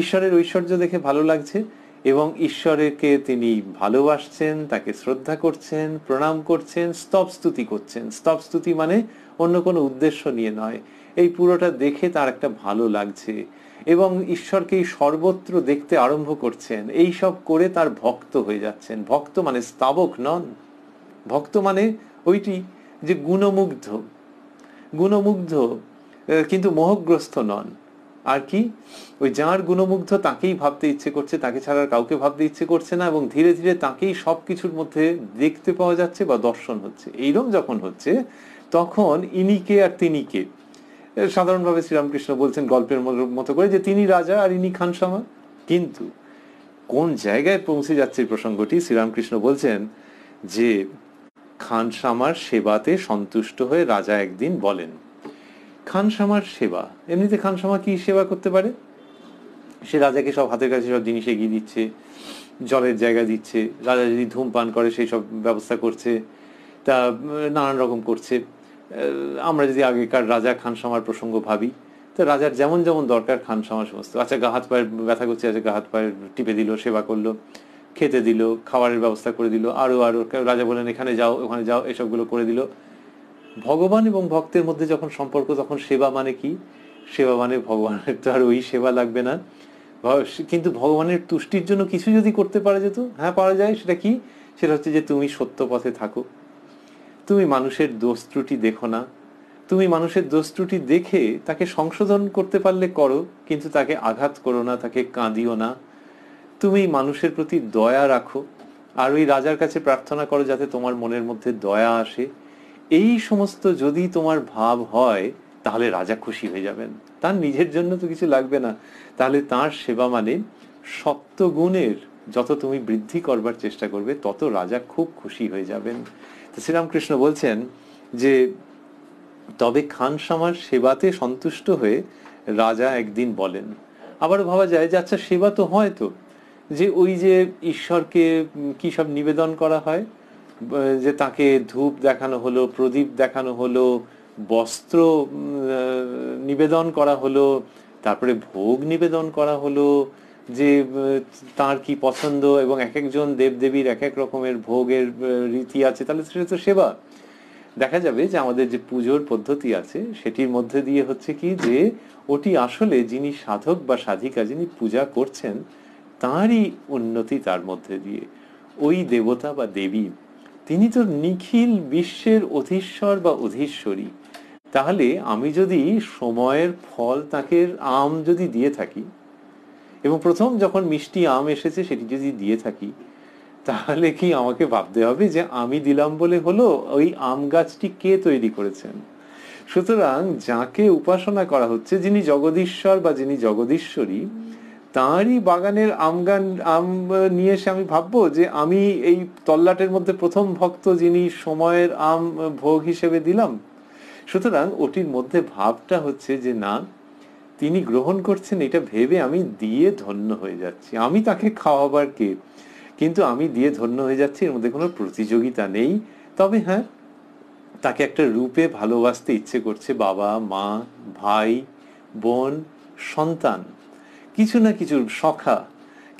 ঈশ্বরের ঐশ্বর্য দেখে ভালো লাগছে এবং ঈশ্বরেরকে তিনি ভালোবাসছেন তাকে শ্রদ্ধা করছেন প্রণাম করছেন স্তবস্তুতি করছেন স্তবস্তুতি মানে অন্য কোনো উদ্দেশ্য নিয়ে নয় এই পুরোটা দেখে তার একটা ভালো লাগছে এবং ঈশ্বরকেই সর্বত্র দেখতে আরম্ভ করছেন এই সব করে তার ভক্ত হয়ে যাচ্ছেন ভক্ত মানে স্তাবক নন ভক্ত মানে ওইটি যে গুণমুগ্ধ গুণমুগ্ধ কিন্তু মোহগ্রস্ত নন আর কি ওই যার গুণমুগ্ধ তাকেই ভাবতে ইচ্ছে করছে তাকে ছাড়া কাউকে ভাবতে ইচ্ছে করছে না এবং ধীরে ধীরে তাকেই সব কিছুর মধ্যে দেখতে পাওয়া যাচ্ছে বা দর্শন হচ্ছে এইরকম যখন হচ্ছে তখন ইনিকে আর তিনি কে সাধারণভাবে শ্রীরামকৃষ্ণ বলছেন গল্পের মতো করে যে তিনি রাজা আর ইনি খানসামা কিন্তু কোন জায়গায় পৌঁছে যাচ্ছে প্রসঙ্গটি শ্রীরামকৃষ্ণ বলছেন যে খানসামার সেবাতে সন্তুষ্ট হয়ে রাজা একদিন বলেন খানসামার সেবা এমনিতে খানসামা কি সেবা করতে পারে সে রাজাকে সব হাতের কাছে সব জিনিস এগিয়ে দিচ্ছে জলের জায়গা দিচ্ছে রাজা যদি ধূমপান করে সেই সব ব্যবস্থা করছে তা নানান রকম করছে আমরা যদি আগেকার রাজা খানসামার প্রসঙ্গ ভাবি তো রাজার যেমন যেমন দরকার খানসামার সমস্ত আচ্ছা গা হাত পায়ের ব্যথা করছে আচ্ছা গা হাত পায়ের টিপে দিল সেবা করলো খেতে দিল খাবারের ব্যবস্থা করে দিল আরও আরও রাজা বলেন এখানে যাও ওখানে যাও এসবগুলো করে দিল ভগবান এবং ভক্তের মধ্যে যখন সম্পর্ক তখন সেবা মানে কি সেবা মানে ভগবানের তো আর ওই সেবা লাগবে না কিন্তু ভগবানের তুষ্টির জন্য কিছু যদি করতে পারা যেত হ্যাঁ পারা যায় সেটা কি সেটা হচ্ছে যে তুমি সত্য পথে থাকো তুমি মানুষের দোষ ত্রুটি দেখো না তুমি মানুষের দোষ ত্রুটি দেখে তাকে সংশোধন করতে পারলে করো কিন্তু তাকে আঘাত করো না তাকে কাঁদিও না তুমি মানুষের প্রতি দয়া রাখো আর ওই রাজার কাছে প্রার্থনা করো যাতে তোমার মনের মধ্যে দয়া আসে এই সমস্ত যদি তোমার ভাব হয় তাহলে রাজা খুশি হয়ে যাবেন তার নিজের জন্য তো কিছু লাগবে না তাহলে তার সেবা মানে সপ্তগুণের যত তুমি বৃদ্ধি করবার চেষ্টা করবে তত রাজা খুব খুশি হয়ে যাবেন তো শ্রীরামকৃষ্ণ বলছেন যে তবে খানসামার সেবাতে সন্তুষ্ট হয়ে রাজা একদিন বলেন আবারও ভাবা যায় যে আচ্ছা সেবা তো হয় তো যে ওই যে ঈশ্বরকে কী সব নিবেদন করা হয় যে তাকে ধূপ দেখানো হলো প্রদীপ দেখানো হলো বস্ত্র নিবেদন করা হলো তারপরে ভোগ নিবেদন করা হলো যে তার কি পছন্দ এবং এক একজন দেবদেবীর এক এক রকমের ভোগের রীতি আছে তাহলে সেটা তো সেবা দেখা যাবে যে আমাদের যে পুজোর পদ্ধতি আছে সেটির মধ্যে দিয়ে হচ্ছে কি যে ওটি আসলে যিনি সাধক বা সাধিকা যিনি পূজা করছেন তারই উন্নতি তার মধ্যে দিয়ে ওই দেবতা বা দেবী তিনি তো নিখিল বিশ্বের অধীশ্বর বা অধীশ্বরী তাহলে আমি যদি সময়ের ফল তাকে আম যদি দিয়ে থাকি এবং প্রথম যখন মিষ্টি আম এসেছে সেটি যদি দিয়ে থাকি তাহলে কি আমাকে ভাবতে হবে যে আমি দিলাম বলে হলো ওই আম গাছটি কে তৈরি করেছেন সুতরাং যাকে উপাসনা করা হচ্ছে যিনি জগদীশ্বর বা যিনি জগদীশ্বরী তাঁরই বাগানের আমগান আম নিয়ে এসে আমি ভাববো যে আমি এই তল্লাটের মধ্যে প্রথম ভক্ত যিনি সময়ের আম ভোগ হিসেবে দিলাম সুতরাং ওটির মধ্যে ভাবটা হচ্ছে যে না তিনি গ্রহণ করছেন এটা ভেবে আমি দিয়ে ধন্য হয়ে যাচ্ছি আমি তাকে খাওয়াবার কে কিন্তু আমি দিয়ে ধন্য হয়ে যাচ্ছি এর মধ্যে কোনো প্রতিযোগিতা নেই তবে হ্যাঁ তাকে একটা রূপে ভালোবাসতে ইচ্ছে করছে বাবা মা ভাই বোন সন্তান কিছু না কিছু শখা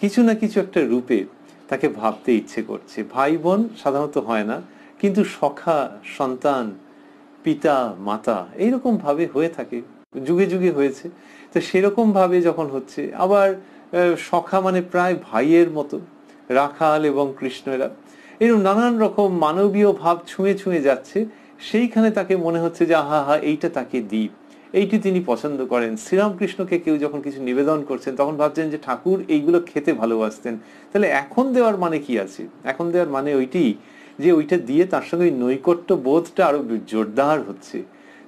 কিছু না কিছু একটা রূপে তাকে ভাবতে ইচ্ছে করছে ভাই বোন সাধারণত হয় না কিন্তু সখা সন্তান পিতা মাতা এইরকম ভাবে হয়ে থাকে যুগে যুগে হয়েছে তো সেরকম ভাবে যখন হচ্ছে আবার সখা মানে প্রায় ভাইয়ের মতো রাখাল এবং কৃষ্ণেরা এরকম নানান রকম মানবীয় ভাব ছুঁয়ে ছুঁয়ে যাচ্ছে সেইখানে তাকে মনে হচ্ছে যে আহা হা এইটা তাকে দ্বীপ এইটি তিনি পছন্দ করেন শ্রীরামকৃষ্ণকে কেউ যখন কিছু নিবেদন করছেন তখন ভাবছেন যে ঠাকুর এইগুলো খেতে ভালোবাসতেন তাহলে এখন দেওয়ার মানে কি আছে এখন দেওয়ার মানে ওইটি যে ওইটা দিয়ে তার সঙ্গে ওই নৈকট্য বোধটা আরো জোরদার হচ্ছে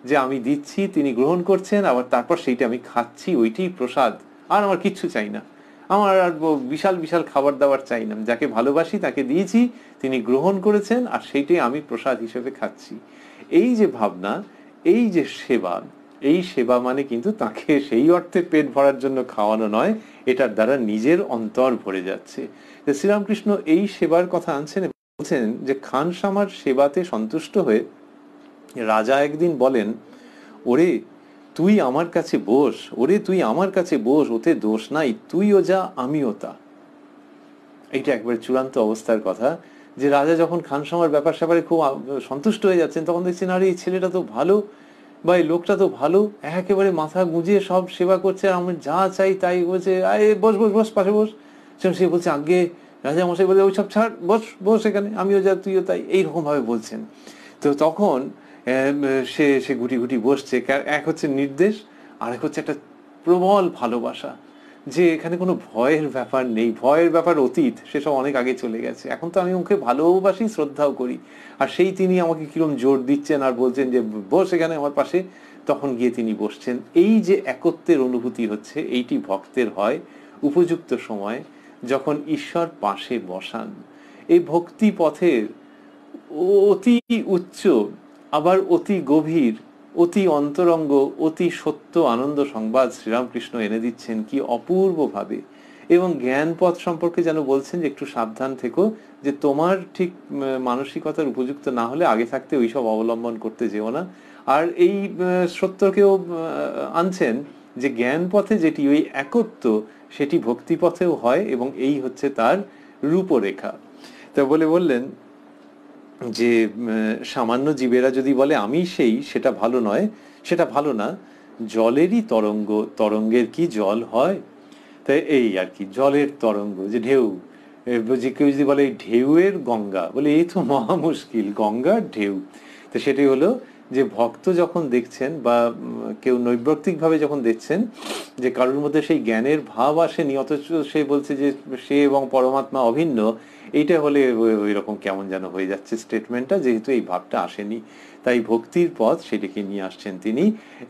যে আমি দিচ্ছি তিনি গ্রহণ করছেন আবার তারপর সেইটা আমি খাচ্ছি ওইটি প্রসাদ আর আমার কিচ্ছু চাই না আমার আর বিশাল বিশাল খাবার দাবার চাই না যাকে ভালোবাসি তাকে দিয়েছি তিনি গ্রহণ করেছেন আর সেইটাই আমি প্রসাদ হিসেবে খাচ্ছি এই যে ভাবনা এই যে সেবা এই সেবা মানে কিন্তু তাকে সেই অর্থে পেট ভরার জন্য খাওয়ানো নয় এটার দ্বারা নিজের অন্তর ভরে যাচ্ছে শ্রীরামকৃষ্ণ এই সেবার কথা আনছেন বলছেন যে খানসামার সেবাতে সন্তুষ্ট হয়ে রাজা একদিন বলেন ওরে তুই আমার কাছে বস ওরে তুই আমার কাছে বস ওতে দোষ নাই তুইও যা আমিও তা এইটা একবার চূড়ান্ত অবস্থার কথা যে রাজা যখন খানসামার ব্যাপার স্যাপারে খুব সন্তুষ্ট হয়ে যাচ্ছেন তখন দেখছেন আরে এই ছেলেটা তো ভালো বা এই লোকটা তো ভালো একেবারে মাথা গুঁজিয়ে সব সেবা করছে আর আমি যা চাই তাই বলছে আরে বস বস বস পাশে বস সেরকম সে বলছে আগে রাজা মশাই বলে সব ছাড় বস বস এখানে আমিও যা তুইও তাই এইরকমভাবে বলছেন তো তখন সে সে গুটি গুটি বসছে এক হচ্ছে নির্দেশ আরেক হচ্ছে একটা প্রবল ভালোবাসা যে এখানে কোনো ভয়ের ব্যাপার নেই ভয়ের ব্যাপার অতীত সেসব অনেক আগে চলে গেছে এখন তো আমি ওকে ভালোবাসি শ্রদ্ধাও করি আর সেই তিনি আমাকে কিরম জোর দিচ্ছেন আর বলছেন যে বস এখানে আমার পাশে তখন গিয়ে তিনি বসছেন এই যে একত্বের অনুভূতি হচ্ছে এইটি ভক্তের হয় উপযুক্ত সময় যখন ঈশ্বর পাশে বসান এই ভক্তি পথের অতি উচ্চ আবার অতি গভীর অতি অন্তরঙ্গ অতি সত্য আনন্দ সংবাদ শ্রীরামকৃষ্ণ এনে দিচ্ছেন কি অপূর্বভাবে এবং জ্ঞানপথ সম্পর্কে যেন বলছেন যে একটু সাবধান থেকো যে তোমার ঠিক মানসিকতার উপযুক্ত না হলে আগে থাকতে ওইসব অবলম্বন করতে যেও না আর এই সত্যকেও আনছেন যে জ্ঞান পথে যেটি ওই একত্ব সেটি ভক্তিপথেও হয় এবং এই হচ্ছে তার রূপরেখা তা বলে বললেন যে সামান্য জীবেরা যদি বলে আমি সেই সেটা ভালো নয় সেটা ভালো না জলেরই তরঙ্গ তরঙ্গের কি জল হয় তাই এই আর কি জলের তরঙ্গ যে ঢেউ যে কেউ যদি বলে ঢেউয়ের গঙ্গা বলে এই তো মহা মুশকিল গঙ্গার ঢেউ তো সেটি হলো যে ভক্ত যখন দেখছেন বা কেউ নৈব্যক্তিকভাবে যখন দেখছেন যে কারোর মধ্যে সেই জ্ঞানের ভাব আসেনি অথচ সে বলছে যে সে এবং পরমাত্মা অভিন্ন এইটা হলে ওই রকম কেমন যেন হয়ে যাচ্ছে স্টেটমেন্টটা যেহেতু এই ভাবটা আসেনি তাই ভক্তির পথ সেটিকে নিয়ে আসছেন তিনি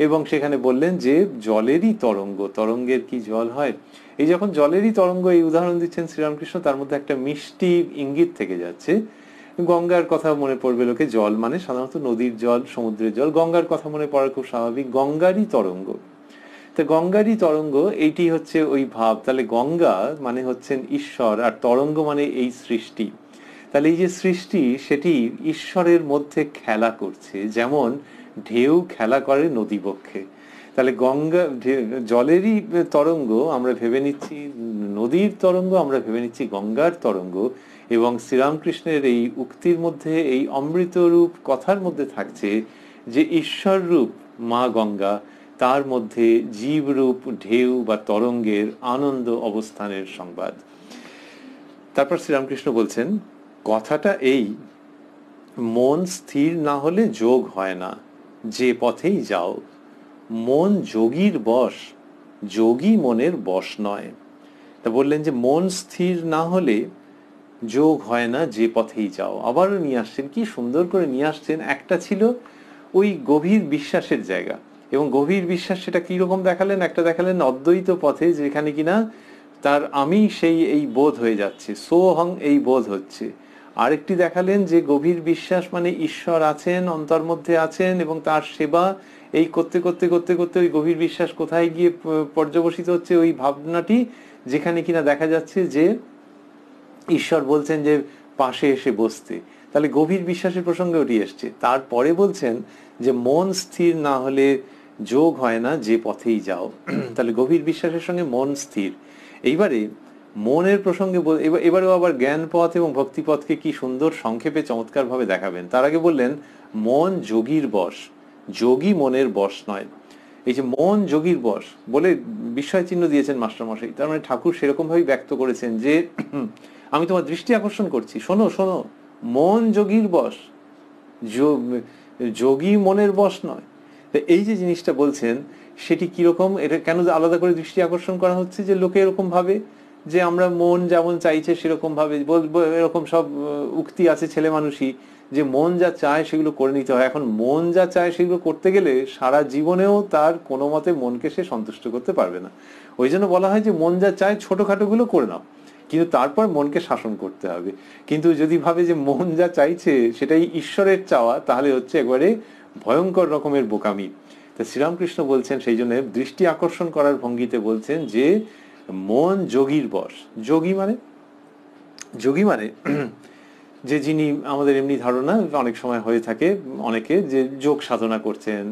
এবং সেখানে বললেন যে জলেরই তরঙ্গ তরঙ্গের কি জল হয় এই যখন জলেরই তরঙ্গ এই উদাহরণ দিচ্ছেন শ্রীরামকৃষ্ণ তার মধ্যে একটা মিষ্টি ইঙ্গিত থেকে যাচ্ছে গঙ্গার কথা মনে পড়বে লোকে জল মানে সাধারণত নদীর জল সমুদ্রের জল গঙ্গার কথা মনে পড়া খুব স্বাভাবিক গঙ্গারই তরঙ্গ তো গঙ্গারই তরঙ্গ এইটি হচ্ছে ওই ভাব তাহলে গঙ্গা মানে হচ্ছেন ঈশ্বর আর তরঙ্গ মানে এই সৃষ্টি তাহলে এই যে সৃষ্টি সেটি ঈশ্বরের মধ্যে খেলা করছে যেমন ঢেউ খেলা করে নদীবক্ষে তাহলে গঙ্গা জলেরই তরঙ্গ আমরা ভেবে নিচ্ছি নদীর তরঙ্গ আমরা ভেবে নিচ্ছি গঙ্গার তরঙ্গ এবং শ্রীরামকৃষ্ণের এই উক্তির মধ্যে এই অমৃতরূপ কথার মধ্যে থাকছে যে ঈশ্বর রূপ মা গঙ্গা তার মধ্যে জীবরূপ ঢেউ বা তরঙ্গের আনন্দ অবস্থানের সংবাদ তারপর শ্রীরামকৃষ্ণ বলছেন কথাটা এই মন স্থির না হলে যোগ হয় না যে পথেই যাও মন যোগীর বশ যোগী মনের বশ নয় তা বললেন যে মন স্থির না হলে যোগ হয় না যে পথেই যাও আবারও নিয়ে আসছেন কি সুন্দর করে নিয়ে আসছেন একটা ছিল ওই গভীর বিশ্বাসের জায়গা এবং গভীর বিশ্বাস সেটা কীরকম দেখালেন একটা দেখালেন অদ্বৈত পথে যেখানে কিনা তার আমি সেই এই বোধ হয়ে যাচ্ছে সোহং এই বোধ হচ্ছে আরেকটি দেখালেন যে গভীর বিশ্বাস মানে ঈশ্বর আছেন অন্তর মধ্যে আছেন এবং তার সেবা এই করতে করতে করতে করতে ওই গভীর বিশ্বাস কোথায় গিয়ে পর্যবসিত হচ্ছে ওই ভাবনাটি যেখানে কিনা দেখা যাচ্ছে যে ঈশ্বর বলছেন যে পাশে এসে বসতে তাহলে গভীর বিশ্বাসের প্রসঙ্গে ওটি এসছে তারপরে বলছেন যে মন স্থির না হলে যোগ হয় না যে পথেই যাও তাহলে গভীর বিশ্বাসের সঙ্গে মন স্থির এইবারে মনের প্রসঙ্গে এবারেও আবার জ্ঞান পথ এবং ভক্তিপথকে কি সুন্দর সংক্ষেপে চমৎকারভাবে দেখাবেন তার আগে বললেন মন যোগীর বশ যোগী মনের বশ নয় এই যে মন যোগীর বশ বলে বিস্ময় চিহ্ন দিয়েছেন মাস্টারমশাই তার মানে ঠাকুর সেরকমভাবেই ব্যক্ত করেছেন যে আমি তোমার দৃষ্টি আকর্ষণ করছি শোনো শোনো মন যোগীর বস যোগী মনের বস নয় তো এই যে জিনিসটা বলছেন সেটি কীরকম এটা কেন আলাদা করে দৃষ্টি আকর্ষণ করা হচ্ছে যে লোকে এরকম ভাবে যে আমরা মন যেমন চাইছে সেরকম ভাবে বলবো এরকম সব উক্তি আছে ছেলে মানুষই যে মন যা চায় সেগুলো করে নিতে হয় এখন মন যা চায় সেগুলো করতে গেলে সারা জীবনেও তার কোনো মতে মনকে সে সন্তুষ্ট করতে পারবে না ওই জন্য বলা হয় যে মন যা চায় ছোটোখাটোগুলো করে নাও কিন্তু তারপর মনকে শাসন করতে হবে কিন্তু যদি ভাবে যে মন যা চাইছে সেটাই ঈশ্বরের চাওয়া তাহলে হচ্ছে একবারে ভয়ঙ্কর রকমের বোকামি তা শ্রীরামকৃষ্ণ বলছেন সেই জন্য দৃষ্টি আকর্ষণ করার ভঙ্গিতে বলছেন যে মন যোগীর বস যোগী মানে যোগী মানে যে যিনি আমাদের এমনি ধারণা অনেক সময় হয়ে থাকে অনেকে যে যোগ সাধনা করছেন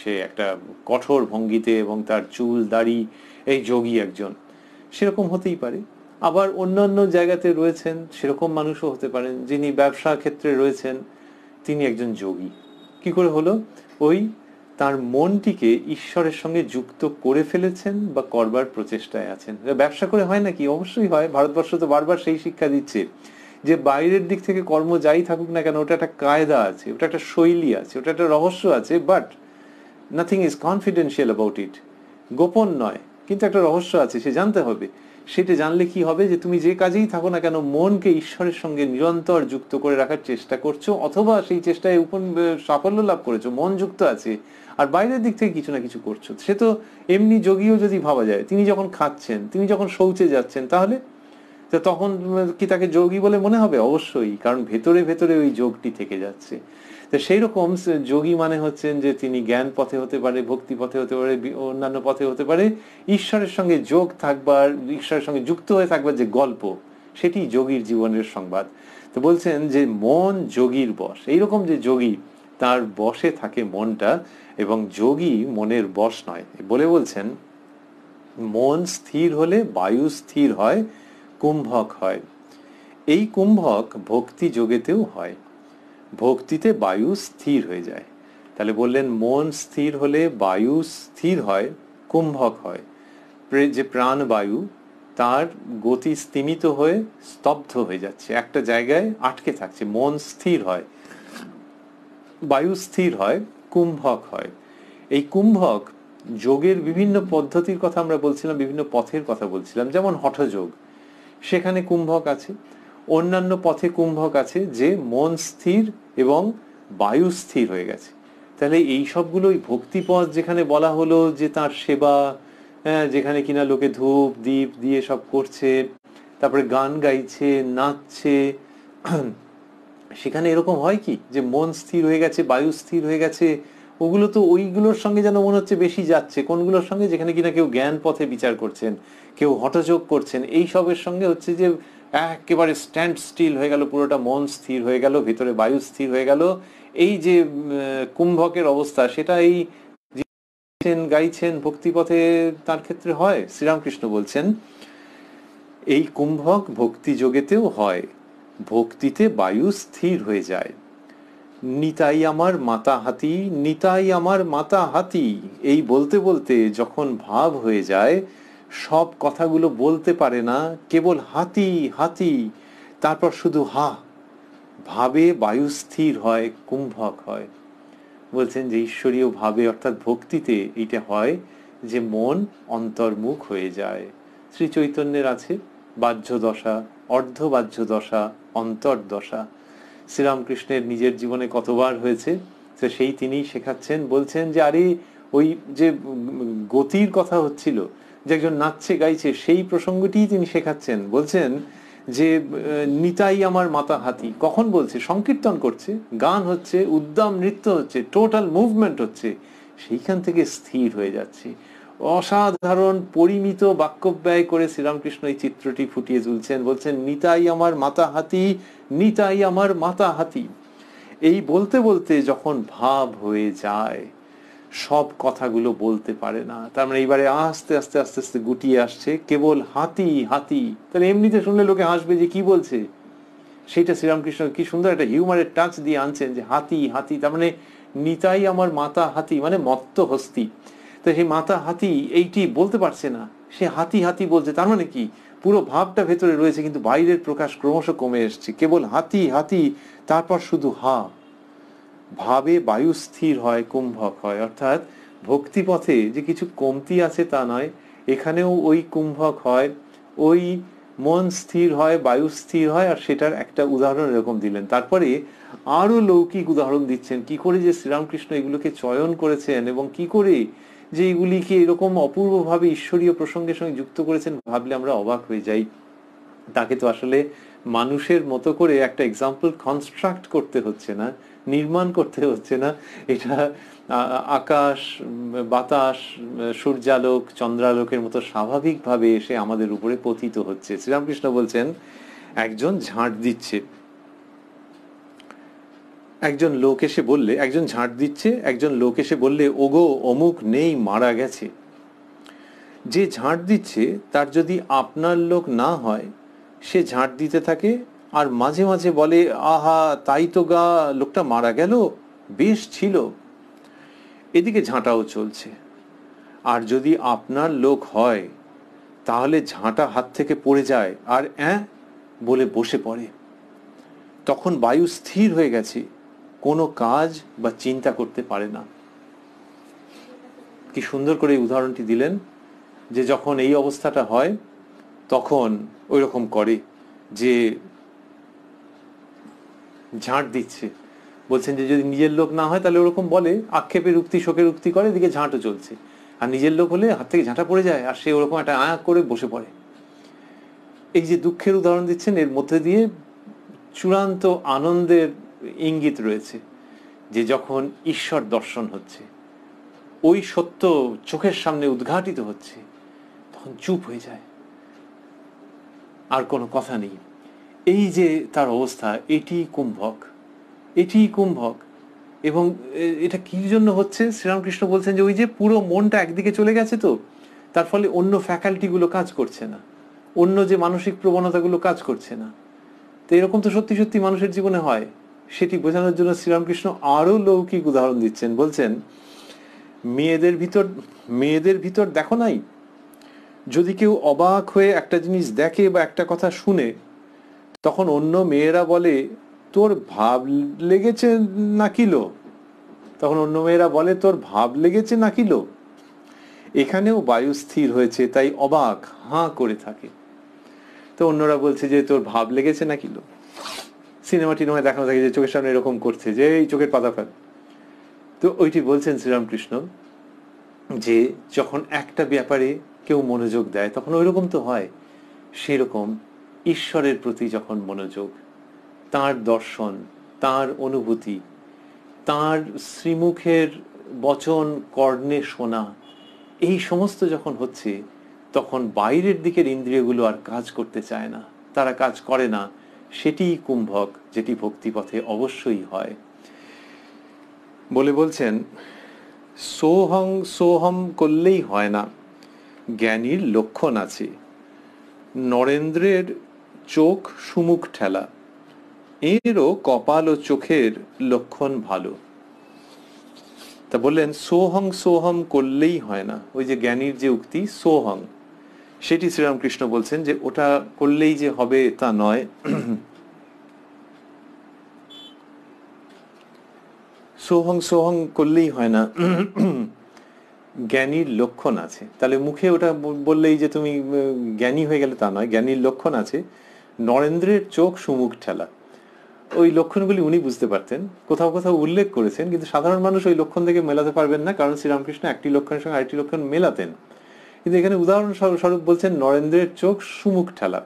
সে একটা কঠোর ভঙ্গিতে এবং তার চুল দাড়ি এই যোগী একজন সেরকম হতেই পারে আবার অন্যান্য জায়গাতে রয়েছেন সেরকম মানুষও হতে পারেন যিনি ব্যবসা ক্ষেত্রে রয়েছেন তিনি একজন যোগী কি করে হলো ওই তার মনটিকে ঈশ্বরের সঙ্গে যুক্ত করে ফেলেছেন বা করবার প্রচেষ্টায় আছেন ব্যবসা করে হয় নাকি অবশ্যই হয় ভারতবর্ষ তো বারবার সেই শিক্ষা দিচ্ছে যে বাইরের দিক থেকে কর্ম যাই থাকুক না কেন ওটা একটা কায়দা আছে ওটা একটা শৈলী আছে ওটা একটা রহস্য আছে but nothing is confidential about it গোপন নয় কিন্তু একটা রহস্য আছে সে জানতে হবে সেটা জানলে কি হবে যে তুমি যে কাজেই থাকো না কেন মনকে ঈশ্বরের সঙ্গে নিরন্তর যুক্ত করে রাখার চেষ্টা করছো অথবা সেই চেষ্টায় উপন সাফল্য লাভ করেছো মন যুক্ত আছে আর বাইরের দিক থেকে কিছু না কিছু করছো সে তো এমনি যোগীও যদি ভাবা যায় তিনি যখন খাচ্ছেন তিনি যখন শৌচে যাচ্ছেন তাহলে তখন কি তাকে যোগী বলে মনে হবে অবশ্যই কারণ ভেতরে ভেতরে ওই যোগটি থেকে যাচ্ছে তো সেই রকম যোগী মানে হচ্ছেন যে তিনি জ্ঞান পথে হতে পারে ভক্তি পথে হতে পারে অন্যান্য পথে হতে পারে ঈশ্বরের সঙ্গে যোগ থাকবার ঈশ্বরের সঙ্গে যুক্ত হয়ে থাকবার যে গল্প সেটি যোগীর জীবনের সংবাদ তো বলছেন যে মন যোগীর বস এইরকম যে যোগী তার বসে থাকে মনটা এবং যোগী মনের বস নয় বলে বলছেন মন স্থির হলে বায়ু স্থির হয় কুম্ভক হয় এই কুম্ভক ভক্তি যোগেতেও হয় ভক্তিতে বায়ু স্থির হয়ে যায় তাহলে বললেন মন স্থির হলে বায়ু স্থির হয় কুম্ভক হয় যে বায়ু তার গতি স্তিমিত হয়ে স্তব্ধ হয়ে যাচ্ছে একটা জায়গায় আটকে থাকছে মন স্থির হয় বায়ু স্থির হয় কুম্ভক হয় এই কুম্ভক যোগের বিভিন্ন পদ্ধতির কথা আমরা বলছিলাম বিভিন্ন পথের কথা বলছিলাম যেমন হঠযোগ সেখানে কুম্ভক আছে অন্যান্য পথে কুম্ভক আছে যে মন স্থির এবং বায়ু স্থির হয়ে গেছে তাহলে এই সবগুলোই ভক্তিপথ যেখানে বলা হলো যে তার সেবা হ্যাঁ যেখানে কিনা লোকে ধূপ দ্বীপ দিয়ে সব করছে তারপরে গান গাইছে নাচছে সেখানে এরকম হয় কি যে মন স্থির হয়ে গেছে বায়ু স্থির হয়ে গেছে ওগুলো তো ওইগুলোর সঙ্গে যেন মনে হচ্ছে বেশি যাচ্ছে কোনগুলোর সঙ্গে যেখানে কিনা কেউ জ্ঞান পথে বিচার করছেন কেউ হটযোগ করছেন এই সবের সঙ্গে হচ্ছে যে একেবারে স্ট্যান্ড স্টিল হয়ে গেল পুরোটা মন স্থির হয়ে গেল ভিতরে বায়ু স্থির হয়ে গেল এই যে কুম্ভকের অবস্থা সেটা এই গাইছেন ভক্তিপথে তার ক্ষেত্রে হয় শ্রীরামকৃষ্ণ বলছেন এই কুম্ভক ভক্তি যোগেতেও হয় ভক্তিতে বায়ু স্থির হয়ে যায় নিতাই আমার মাতা হাতি নিতাই আমার মাতা হাতি এই বলতে বলতে যখন ভাব হয়ে যায় সব কথাগুলো বলতে পারে না কেবল হাতি হাতি তারপর শুধু হা ভাবে বায়ু স্থির হয় কুম্ভক হয় বলছেন যে ঈশ্বরীয় ভাবে অর্থাৎ ভক্তিতে এটা হয় যে মন অন্তর্মুখ হয়ে যায় শ্রী চৈতন্যের আছে বাহ্য দশা বাহ্য দশা অন্তর্দশা শ্রীরামকৃষ্ণের নিজের জীবনে কতবার হয়েছে তো সেই তিনি শেখাচ্ছেন বলছেন যে আরে ওই যে গতির কথা হচ্ছিল যে একজন নাচছে গাইছে সেই প্রসঙ্গটিই তিনি শেখাচ্ছেন বলছেন যে নিতাই আমার মাতা হাতি কখন বলছে সংকীর্তন করছে গান হচ্ছে উদ্দাম নৃত্য হচ্ছে টোটাল মুভমেন্ট হচ্ছে সেইখান থেকে স্থির হয়ে যাচ্ছে অসাধারণ পরিমিত বাক্য ব্যয় করে শ্রীরামকৃষ্ণ এই চিত্রটি ফুটিয়ে তুলছেন বলছেন নিতাই আমার মাতা হাতি নিতাই আমার মাতা হাতি এই বলতে বলতে যখন ভাব হয়ে যায় সব কথাগুলো বলতে পারে না তার মানে এইবারে আস্তে আস্তে আস্তে আস্তে গুটিয়ে আসছে কেবল হাতি হাতি তাহলে এমনিতে শুনলে লোকে হাসবে যে কি বলছে সেইটা শ্রীরামকৃষ্ণ কি সুন্দর একটা হিউমারের টাচ দিয়ে আনছেন যে হাতি হাতি তার মানে নিতাই আমার মাতা হাতি মানে মত্ত হস্তি তো সেই মাতা হাতি এইটি বলতে পারছে না সে হাতি হাতি বলছে তার মানে কি পুরো ভাবটা ভেতরে রয়েছে কিন্তু বাইরের প্রকাশ ক্রমশ কমে এসছে কেবল হাতি হাতি তারপর শুধু হা ভাবে বায়ু স্থির হয় কুম্ভক হয় অর্থাৎ ভক্তিপথে যে কিছু কমতি আছে তা নয় এখানেও ওই কুম্ভক হয় ওই মন স্থির হয় বায়ু স্থির হয় আর সেটার একটা উদাহরণ এরকম দিলেন তারপরে আরও লৌকিক উদাহরণ দিচ্ছেন কি করে যে শ্রীরামকৃষ্ণ এগুলোকে চয়ন করেছেন এবং কি করে যে এগুলিকে এরকম অপূর্বভাবে ঈশ্বরীয় প্রসঙ্গের সঙ্গে যুক্ত করেছেন ভাবলে আমরা অবাক হয়ে যাই তাকে তো আসলে মানুষের মতো করে একটা এক্সাম্পল কনস্ট্রাক্ট করতে হচ্ছে না নির্মাণ করতে হচ্ছে না এটা আকাশ বাতাস সূর্যালোক চন্দ্রালোকের মতো স্বাভাবিকভাবে এসে আমাদের উপরে পতিত হচ্ছে শ্রীরামকৃষ্ণ বলছেন একজন ঝাঁট দিচ্ছে একজন লোক এসে বললে একজন ঝাঁট দিচ্ছে একজন লোক এসে বললে ওগো অমুক নেই মারা গেছে যে ঝাঁট দিচ্ছে তার যদি আপনার লোক না হয় সে ঝাঁট দিতে থাকে আর মাঝে মাঝে বলে আহা তাই তো গা লোকটা মারা গেল বেশ ছিল এদিকে ঝাঁটাও চলছে আর যদি আপনার লোক হয় তাহলে ঝাঁটা হাত থেকে পড়ে যায় আর অ্যাঁ বলে বসে পড়ে তখন বায়ু স্থির হয়ে গেছে কোনো কাজ বা চিন্তা করতে পারে না কি সুন্দর করে এই উদাহরণটি দিলেন যে যখন এই অবস্থাটা হয় তখন ওই রকম করে যে ঝাঁট দিচ্ছে বলছেন যে যদি নিজের লোক না হয় তাহলে ওরকম বলে আক্ষেপের উক্তি শোকের উক্তি করে এদিকে ঝাঁটও চলছে আর নিজের লোক হলে হাত থেকে ঝাঁটা পড়ে যায় আর সে ওরকম একটা আয়া করে বসে পড়ে এই যে দুঃখের উদাহরণ দিচ্ছেন এর মধ্যে দিয়ে চূড়ান্ত আনন্দের ইঙ্গিত রয়েছে যে যখন ঈশ্বর দর্শন হচ্ছে ওই সত্য চোখের সামনে উদ্ঘাটিত হচ্ছে তখন চুপ হয়ে যায় আর কোনো কথা নেই এই যে তার অবস্থা এটি কুম্ভক এটি কুম্ভক এবং এটা কি জন্য হচ্ছে শ্রীরামকৃষ্ণ বলছেন যে ওই যে পুরো মনটা একদিকে চলে গেছে তো তার ফলে অন্য ফ্যাকাল্টিগুলো কাজ করছে না অন্য যে মানসিক প্রবণতাগুলো কাজ করছে না তো এরকম তো সত্যি সত্যি মানুষের জীবনে হয় সেটি বোঝানোর জন্য শ্রীরামকৃষ্ণ আরও লৌকিক উদাহরণ দিচ্ছেন বলছেন মেয়েদের ভিতর মেয়েদের ভিতর দেখো নাই যদি কেউ অবাক হয়ে একটা জিনিস দেখে বা একটা কথা শুনে তখন অন্য মেয়েরা বলে তোর ভাব লেগেছে না কিলো তখন অন্য মেয়েরা বলে তোর ভাব লেগেছে না কিলো এখানেও বায়ু স্থির হয়েছে তাই অবাক হাঁ করে থাকে তো অন্যরা বলছে যে তোর ভাব লেগেছে না কিলো সিনেমা টিনেমায় দেখানো থাকে যে চোখের সামনে এরকম করছে যে এই চোখের পাতা ফেল তো ওইটি বলছেন শ্রীরামকৃষ্ণ যে যখন একটা ব্যাপারে কেউ মনোযোগ দেয় তখন ওইরকম তো হয় সেরকম ঈশ্বরের প্রতি যখন মনোযোগ তার দর্শন তার অনুভূতি তার শ্রীমুখের বচন কর্ণে শোনা এই সমস্ত যখন হচ্ছে তখন বাইরের দিকের ইন্দ্রিয়গুলো আর কাজ করতে চায় না তারা কাজ করে না সেটিই কুম্ভক যেটি ভক্তিপথে অবশ্যই হয় বলে বলছেন সোহং সোহম করলেই হয় না জ্ঞানীর লক্ষণ আছে নরেন্দ্রের চোখ সুমুখ ঠেলা এরও কপাল ও চোখের লক্ষণ ভালো তা বললেন সোহং সোহং করলেই হয় না ওই যে জ্ঞানীর যে উক্তি সোহং সেটি শ্রীরামকৃষ্ণ বলছেন যে ওটা করলেই যে হবে তা নয় সোহং সোহং করলেই হয় না জ্ঞানীর লক্ষণ আছে তাহলে মুখে ওটা বললেই যে তুমি জ্ঞানী হয়ে গেলে তা নয় জ্ঞানীর লক্ষণ আছে নরেন্দ্রের চোখ সুমুখ ঠেলা ওই লক্ষণগুলি উনি বুঝতে পারতেন কোথাও কোথাও উল্লেখ করেছেন কিন্তু সাধারণ মানুষ ওই লক্ষণ থেকে মেলাতে পারবেন না কারণ শ্রীরামকৃষ্ণ একটি লক্ষণের সঙ্গে আরেকটি লক্ষণ মেলাতেন কিন্তু এখানে উদাহরণস্বরূপ বলছেন নরেন্দ্রের চোখ সুমুখ ঠেলা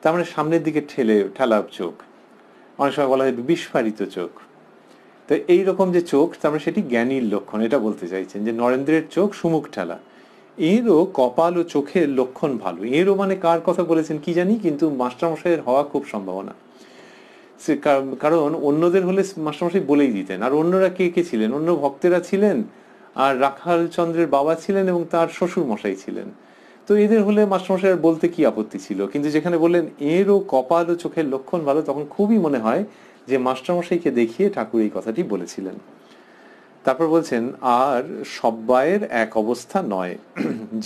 তার মানে সামনের দিকে ঠেলে ঠেলা চোখ অনেক সময় বলা হয় বিস্ফারিত চোখ তো এইরকম যে চোখ তার মানে সেটি জ্ঞানীর লক্ষণ এটা বলতে চাইছেন যে নরেন্দ্রের চোখ সুমুখ ঠেলা এরও কপাল ও চোখের লক্ষণ ভালো এরও মানে কার কথা বলেছেন কি জানি কিন্তু মাস্টারমশাইয়ের হওয়া খুব সম্ভাবনা কারণ অন্যদের হলে মাস্টারমশাই বলেই দিতেন আর অন্যরা কে কে ছিলেন অন্য ভক্তেরা ছিলেন আর রাখাল চন্দ্রের বাবা ছিলেন এবং তার শ্বশুর মশাই ছিলেন তো এদের হলে মাস্টারমশাই বলতে কি আপত্তি ছিল কিন্তু যেখানে বললেন এরও কপাল ও চোখের লক্ষণ ভালো তখন খুবই মনে হয় যে মাস্টারমশাইকে দেখিয়ে ঠাকুর এই কথাটি বলেছিলেন তারপর বলছেন আর সব্বায়ের এক অবস্থা নয়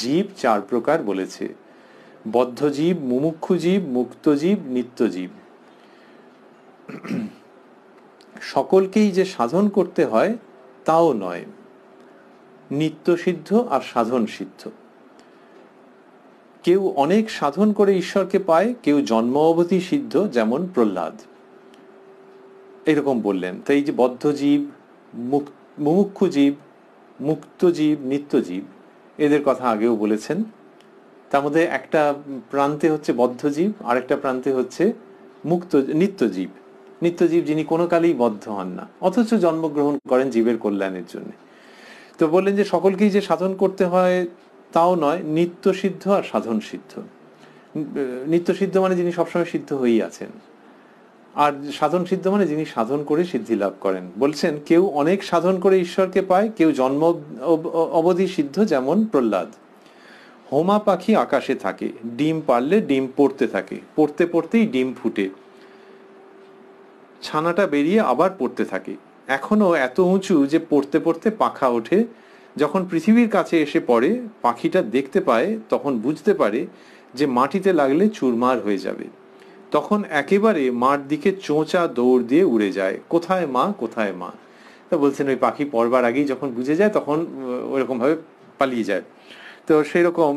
জীব চার প্রকার বলেছে বদ্ধজীব মুমুক্ষু জীব নিত্য জীব সকলকেই যে সাধন করতে হয় তাও নয় নিত্য সিদ্ধ আর সাধন সিদ্ধ কেউ অনেক সাধন করে ঈশ্বরকে পায় কেউ জন্ম অবধি সিদ্ধ যেমন প্রহ্লাদ এরকম বললেন তাই যে বদ্ধজীব মুক্ত মুমুক্ষ জীব মুক্ত জীব নিত্যজীব এদের কথা আগেও বলেছেন তার মধ্যে একটা প্রান্তে হচ্ছে বদ্ধ জীব আরেকটা প্রান্তে হচ্ছে মুক্ত নিত্যজীব নিত্যজীব যিনি কোনো কালেই বদ্ধ হন না অথচ জন্মগ্রহণ করেন জীবের কল্যাণের জন্য তো বললেন যে সকলকেই যে সাধন করতে হয় তাও নয় নিত্য সিদ্ধ আর সাধন সিদ্ধ নিত্য সিদ্ধ মানে যিনি সবসময় সিদ্ধ হয়েই আছেন আর সাধন সিদ্ধ মানে যিনি সাধন করে সিদ্ধি লাভ করেন বলছেন কেউ অনেক সাধন করে ঈশ্বরকে পায় কেউ জন্ম অবধি সিদ্ধ যেমন প্রহ্লাদ হোমা পাখি আকাশে থাকে ডিম পারলে ডিম পড়তে থাকে পড়তে পড়তেই ডিম ফুটে ছানাটা বেরিয়ে আবার পড়তে থাকে এখনও এত উঁচু যে পড়তে পড়তে পাখা ওঠে যখন পৃথিবীর কাছে এসে পড়ে পাখিটা দেখতে পায় তখন বুঝতে পারে যে মাটিতে লাগলে চুরমার হয়ে যাবে তখন একেবারে মার দিকে চোঁচা দৌড় দিয়ে উড়ে যায় কোথায় মা কোথায় মা তো বলছেন ওই পাখি পড়বার আগেই যখন বুঝে যায় তখন ওরকমভাবে পালিয়ে যায় তো সেরকম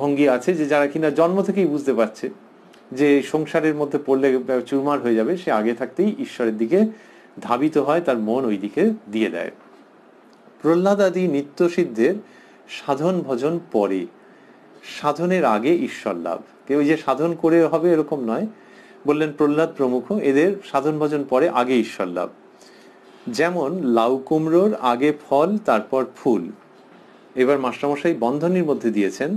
ভঙ্গি আছে যে যারা কিনা জন্ম থেকেই বুঝতে পারছে যে সংসারের মধ্যে পড়লে চুরমার হয়ে যাবে সে আগে থাকতেই ঈশ্বরের দিকে ধাবিত হয় তার মন ওই দিকে দিয়ে দেয় প্রহ্লাদ আদি সিদ্ধের সাধন ভজন পরে সাধনের আগে ঈশ্বর লাভ কেউ যে সাধন করে হবে এরকম নয় বললেন প্রহ্লাদ প্রমুখ এদের সাধন ভজন পরে আগে ঈশ্বর লাভ যেমন লাউ কুমড়োর আগে ফল তারপর ফুল এবার মাস্টারমশাই বন্ধনের মধ্যে দিয়েছেন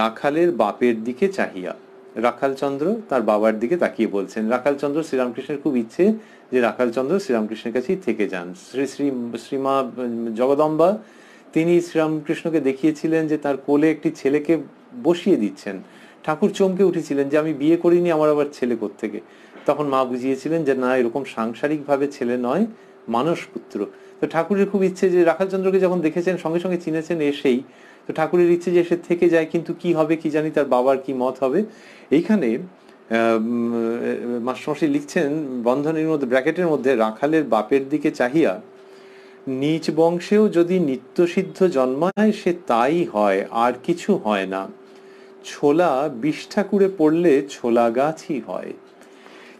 রাখালের বাপের দিকে চাহিয়া রাখালচন্দ্র তার বাবার দিকে তাকিয়ে বলছেন রাখালচন্দ্র শ্রীরামকৃষ্ণের খুব ইচ্ছে যে রাখালচন্দ্র শ্রীরামকৃষ্ণের কাছেই থেকে যান শ্রী শ্রী শ্রীমা জগদম্বা তিনি শ্রীরামকৃষ্ণকে দেখিয়েছিলেন যে তার কোলে একটি ছেলেকে বসিয়ে দিচ্ছেন ঠাকুর চমকে উঠেছিলেন যে আমি বিয়ে করিনি আমার আবার ছেলে থেকে তখন মা বুঝিয়েছিলেন যে না এরকম সাংসারিকভাবে ছেলে নয় মানস পুত্র তো ঠাকুরের খুব ইচ্ছে যে রাখালচন্দ্রকে যখন দেখেছেন সঙ্গে সঙ্গে চিনেছেন এসেই তো ঠাকুরের ইচ্ছে যে সে থেকে যায় কিন্তু কি হবে কি জানি তার বাবার কি মত হবে এইখানে মাস্টমশাই লিখছেন বন্ধনের মধ্যে ব্র্যাকেটের মধ্যে রাখালের বাপের দিকে চাহিয়া নিজ বংশেও যদি নিত্যসিদ্ধ জন্মায় সে তাই হয় আর কিছু হয় না ছোলা বিষ ঠাকুরে পড়লে ছোলা গাছই হয়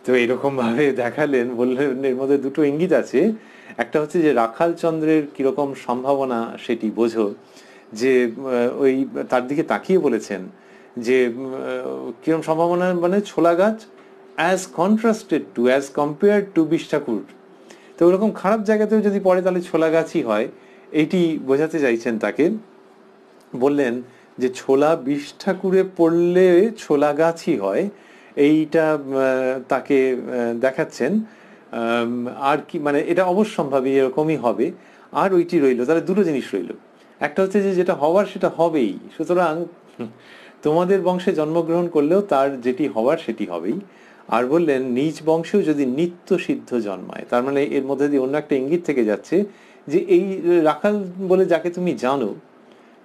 তো এরকম ভাবে দেখালেন বললেন এর মধ্যে দুটো ইঙ্গিত আছে একটা হচ্ছে যে রাখাল চন্দ্রের কিরকম সম্ভাবনা সেটি বোঝো যে ওই তার দিকে তাকিয়ে বলেছেন যে কিরকম সম্ভাবনা মানে ছোলা গাছ as contrasted to as compare to বিষ ঠাকুর তো ওরকম খারাপ জায়গাতেও যদি পড়ে তাহলে ছোলা গাছই হয় এটি বোঝাতে চাইছেন তাকে বললেন যে ছোলা বিষ ঠাকুরে পড়লে ছোলা গাছই হয় এইটা তাকে দেখাচ্ছেন আর কি মানে এটা অবশ্যম্ভাবী এরকমই হবে আর ওইটি রইল তাহলে দুটো জিনিস রইল একটা হচ্ছে যে যেটা হওয়ার সেটা হবেই সুতরাং তোমাদের বংশে জন্মগ্রহণ করলেও তার যেটি হওয়ার সেটি হবেই আর বললেন নিজ বংশেও যদি নিত্য সিদ্ধ জন্মায় তার মানে এর মধ্যে দিয়ে অন্য একটা ইঙ্গিত থেকে যাচ্ছে যে এই রাখাল বলে যাকে তুমি জানো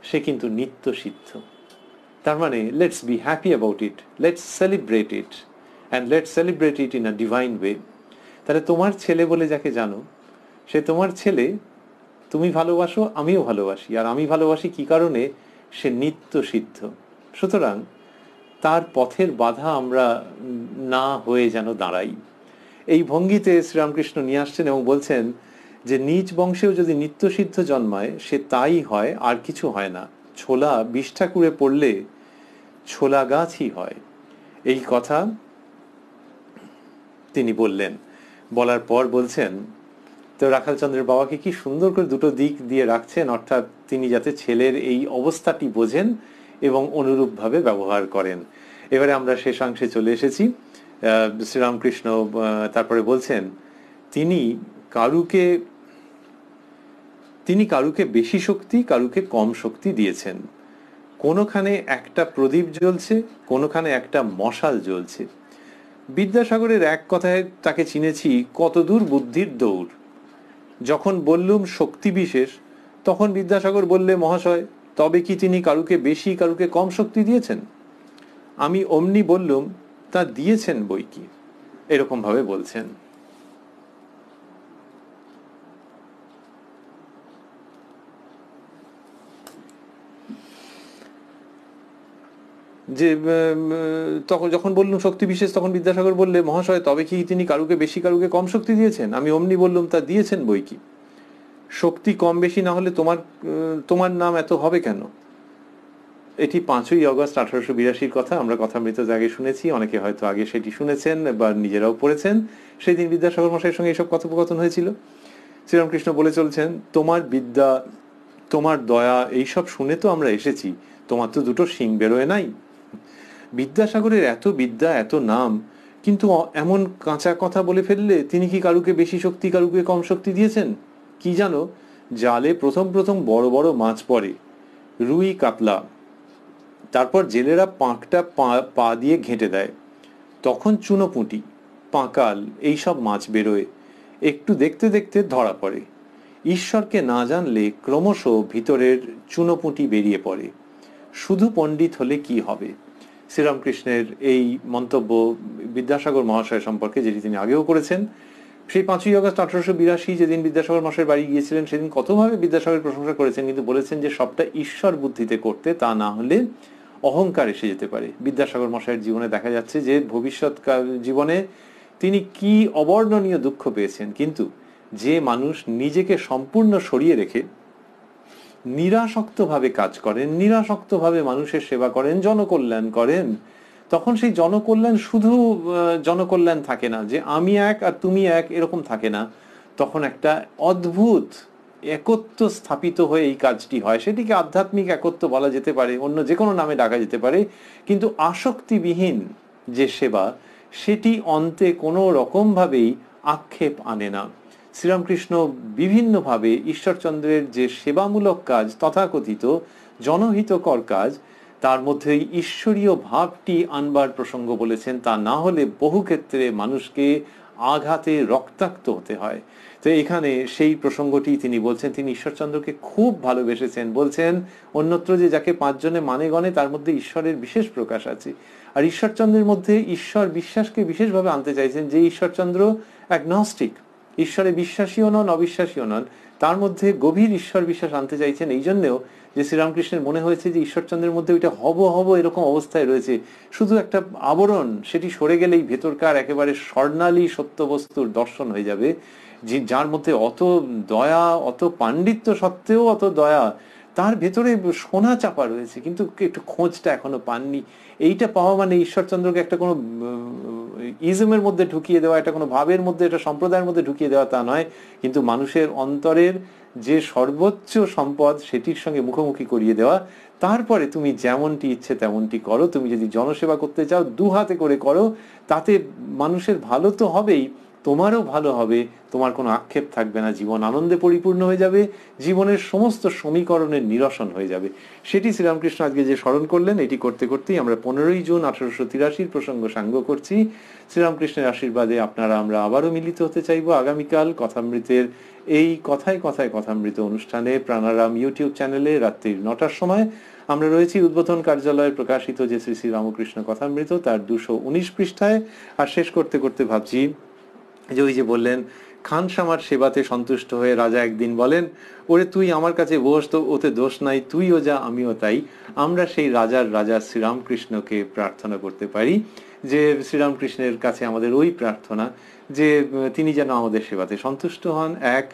সে কিন্তু নিত্য সিদ্ধ তার মানে let's be happy about it let's celebrate it and let's celebrate it in a divine way তাহলে তোমার ছেলে বলে যাকে জানো সে তোমার ছেলে তুমি ভালোবাসো আমিও ভালোবাসি আর আমি ভালোবাসি কি কারণে সে নিত্য সিদ্ধ সুতরাং তার পথের বাধা আমরা না হয়ে যেন দাঁড়াই এই ভঙ্গিতে শ্রীরামকৃষ্ণ নিয়ে আসছেন এবং বলছেন যে নিজ বংশেও যদি নিত্যসিদ্ধ জন্মায় সে তাই হয় আর কিছু হয় না ছোলা বিষ ঠাকুরে পড়লে ছোলা গাছই হয় এই কথা তিনি বললেন বলার পর বলছেন তো রাখালচন্দ্রের বাবাকে কি সুন্দর করে দুটো দিক দিয়ে রাখছেন অর্থাৎ তিনি যাতে ছেলের এই অবস্থাটি বোঝেন এবং অনুরূপভাবে ব্যবহার করেন এবারে আমরা শেষাংশে চলে এসেছি শ্রীরামকৃষ্ণ তারপরে বলছেন তিনি কারুকে তিনি কারুকে বেশি শক্তি কারুকে কম শক্তি দিয়েছেন কোনোখানে একটা প্রদীপ জ্বলছে কোনোখানে একটা মশাল জ্বলছে বিদ্যাসাগরের এক কথায় তাকে চিনেছি কতদূর বুদ্ধির দৌড় যখন বললুম শক্তি বিশেষ তখন বিদ্যাসাগর বললে মহাশয় তবে কি তিনি কারুকে বেশি কারুকে কম শক্তি দিয়েছেন আমি অমনি বললুম তা দিয়েছেন বই কি এরকমভাবে বলছেন যে তখন যখন বললুম শক্তি বিশেষ তখন বিদ্যাসাগর বললে মহাশয় তবে কি তিনি কারুকে বেশি কারুকে কম শক্তি দিয়েছেন আমি অমনি বললুম তা দিয়েছেন বই কি শক্তি কম বেশি না হলে তোমার তোমার নাম এত হবে কেন এটি পাঁচই অগস্ট আঠারোশো বিরাশির কথা আমরা কথা মৃত আগে শুনেছি অনেকে হয়তো আগে সেটি শুনেছেন বা নিজেরাও পড়েছেন সেই দিন বিদ্যাসাগর মশাইয়ের সঙ্গে এসব কথোপকথন হয়েছিল শ্রীরামকৃষ্ণ বলে চলছেন তোমার বিদ্যা তোমার দয়া এইসব শুনে তো আমরা এসেছি তোমার তো দুটো শিং বেরোয় নাই বিদ্যাসাগরের এত বিদ্যা এত নাম কিন্তু এমন কাঁচা কথা বলে ফেললে তিনি কি কারুকে বেশি শক্তি কারুকে কম শক্তি দিয়েছেন কি জানো জালে প্রথম প্রথম বড় বড় মাছ পড়ে রুই কাতলা তারপর জেলেরা পাঁকটা পা দিয়ে ঘেঁটে দেয় তখন চুনো পুঁটি পাঁকাল এইসব মাছ বেরোয় একটু দেখতে দেখতে ধরা পড়ে ঈশ্বরকে না জানলে ক্রমশ ভিতরের চুনোপুঁটি বেরিয়ে পড়ে শুধু পণ্ডিত হলে কি হবে শ্রীরামকৃষ্ণের এই মন্তব্য বিদ্যাসাগর মহাশয় সম্পর্কে যেটি তিনি আগেও করেছেন সেই পাঁচই অগস্ট আঠারোশো বিরাশি যেদিন বিদ্যাসাগর মহাশয়ের বাড়ি গিয়েছিলেন সেদিন কতভাবে বিদ্যাসাগরের প্রশংসা করেছেন কিন্তু বলেছেন যে সবটা ঈশ্বর বুদ্ধিতে করতে তা না হলে অহংকার এসে যেতে পারে বিদ্যাসাগর মশাইয়ের জীবনে দেখা যাচ্ছে যে ভবিষ্যৎকাল জীবনে তিনি কি অবর্ণনীয় দুঃখ পেয়েছেন কিন্তু যে মানুষ নিজেকে সম্পূর্ণ সরিয়ে রেখে নিরাসক্তভাবে কাজ করেন নিরাসক্তভাবে মানুষের সেবা করেন জনকল্যাণ করেন তখন সেই জনকল্যাণ শুধু জনকল্যাণ থাকে না যে আমি এক আর তুমি এক এরকম থাকে না তখন একটা অদ্ভুত একত্ব স্থাপিত হয়ে এই কাজটি হয় সেটিকে আধ্যাত্মিক একত্ব বলা যেতে পারে অন্য যে কোনো নামে ডাকা যেতে পারে কিন্তু আসক্তিবিহীন যে সেবা সেটি অন্তে কোনো রকমভাবেই আক্ষেপ আনে না শ্রীরামকৃষ্ণ বিভিন্নভাবে ঈশ্বরচন্দ্রের যে সেবামূলক কাজ তথাকথিত জনহিতকর কাজ তার মধ্যে ঈশ্বরীয় ভাবটি আনবার প্রসঙ্গ বলেছেন তা না হলে বহু ক্ষেত্রে মানুষকে আঘাতে রক্তাক্ত হতে হয় তো এখানে সেই প্রসঙ্গটি তিনি বলছেন তিনি ঈশ্বরচন্দ্রকে খুব ভালোবেসেছেন বলছেন অন্যত্র যে যাকে পাঁচজনে মানে গণে তার মধ্যে ঈশ্বরের বিশেষ প্রকাশ আছে আর ঈশ্বরচন্দ্রের মধ্যে ঈশ্বর বিশ্বাসকে বিশেষভাবে আনতে চাইছেন যে ঈশ্বরচন্দ্র অ্যাগনস্টিক ঈশ্বরে বিশ্বাসীও নন অবিশ্বাসীও নন তার মধ্যে গভীর ঈশ্বর বিশ্বাস আনতে চাইছেন এই জন্যেও যে শ্রীরামকৃষ্ণের মনে হয়েছে যে ঈশ্বরচন্দ্রের মধ্যে ওইটা হব হব এরকম অবস্থায় রয়েছে শুধু একটা আবরণ সেটি সরে গেলেই ভেতরকার একেবারে স্বর্ণালী সত্যবস্তুর দর্শন হয়ে যাবে যে যার মধ্যে অত দয়া অত পাণ্ডিত্য সত্ত্বেও অত দয়া তার ভেতরে সোনা চাপা রয়েছে কিন্তু একটু খোঁজটা এখনো পাননি এইটা পাওয়া মানে ঈশ্বরচন্দ্রকে একটা কোনো ইজমের মধ্যে ঢুকিয়ে দেওয়া এটা কোনো ভাবের মধ্যে এটা সম্প্রদায়ের মধ্যে ঢুকিয়ে দেওয়া তা নয় কিন্তু মানুষের অন্তরের যে সর্বোচ্চ সম্পদ সেটির সঙ্গে মুখোমুখি করিয়ে দেওয়া তারপরে তুমি যেমনটি ইচ্ছে তেমনটি করো তুমি যদি জনসেবা করতে চাও দু হাতে করে করো তাতে মানুষের ভালো তো হবেই তোমারও ভালো হবে তোমার কোনো আক্ষেপ থাকবে না জীবন আনন্দে পরিপূর্ণ হয়ে যাবে জীবনের সমস্ত সমীকরণের নিরসন হয়ে যাবে সেটি শ্রীরামকৃষ্ণ আজকে যে স্মরণ করলেন এটি করতে করতেই আমরা পনেরোই জুন আঠারোশো তিরাশির প্রসঙ্গ সাঙ্গ করছি শ্রীরামকৃষ্ণের আশীর্বাদে আপনারা আমরা আবারও মিলিত হতে চাইব আগামীকাল কথামৃতের এই কথায় কথায় কথামৃত অনুষ্ঠানে প্রাণারাম ইউটিউব চ্যানেলে রাত্রির নটার সময় আমরা রয়েছি উদ্বোধন কার্যালয়ে প্রকাশিত যে শ্রী শ্রী রামকৃষ্ণ কথামৃত তার দুশো উনিশ পৃষ্ঠায় আর শেষ করতে করতে ভাবছি যে ওই যে বললেন খান সামার সেবাতে সন্তুষ্ট হয়ে রাজা একদিন বলেন ওরে তুই আমার কাছে বস তো ওতে দোষ নাই তুইও যা আমিও তাই আমরা সেই রাজার রাজা শ্রীরামকৃষ্ণকে প্রার্থনা করতে পারি যে শ্রীরামকৃষ্ণের কাছে আমাদের ওই প্রার্থনা যে তিনি যেন আমাদের সেবাতে সন্তুষ্ট হন এক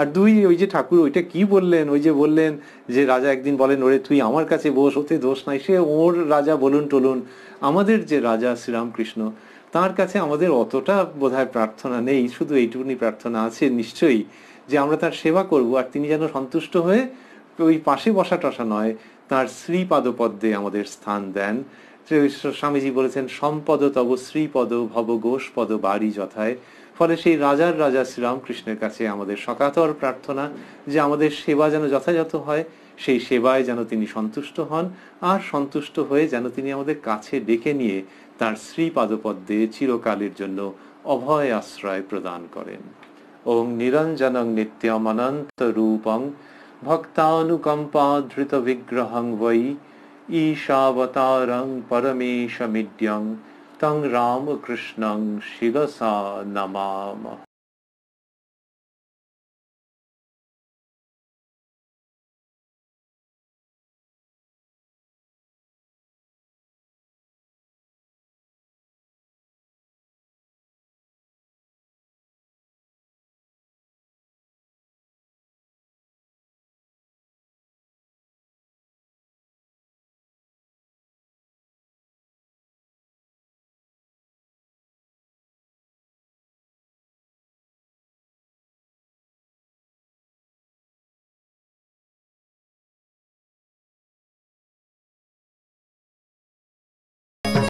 আর দুই ওই যে ঠাকুর ওইটা কি বললেন ওই যে বললেন যে রাজা একদিন বলেন ওরে তুই আমার কাছে বস ওতে দোষ নাই সে ওর রাজা বলুন টলুন আমাদের যে রাজা শ্রীরামকৃষ্ণ তার কাছে আমাদের অতটা বোধহয় প্রার্থনা নেই শুধু এইটুকুনি প্রার্থনা আছে নিশ্চয়ই যে আমরা তার সেবা করব আর তিনি যেন সন্তুষ্ট হয়ে ওই পাশে বসা টসা নয় তার শ্রীপাদপদ্মে আমাদের স্থান দেন স্বামীজি বলেছেন সম্পদ তব শ্রীপদ ভব ঘোষ পদ বাড়ি যথায় ফলে সেই রাজার রাজা শ্রীরামকৃষ্ণের কাছে আমাদের সকাতর প্রার্থনা যে আমাদের সেবা যেন যথাযথ হয় সেই সেবায় যেন তিনি সন্তুষ্ট হন আর সন্তুষ্ট হয়ে যেন তিনি আমাদের কাছে ডেকে নিয়ে তার শ্রীপাদপদ্মে চিরকালের জন্য অভয় আশ্রয় প্রদান করেন ওং নিরঞ্জনং নিত্যম অনন্ত রূপং ধৃত বিগ্রহং বৈ ঈশাবতারং পরমেশ মিড্যং তং রামকৃষ্ণং শিরসা নমাম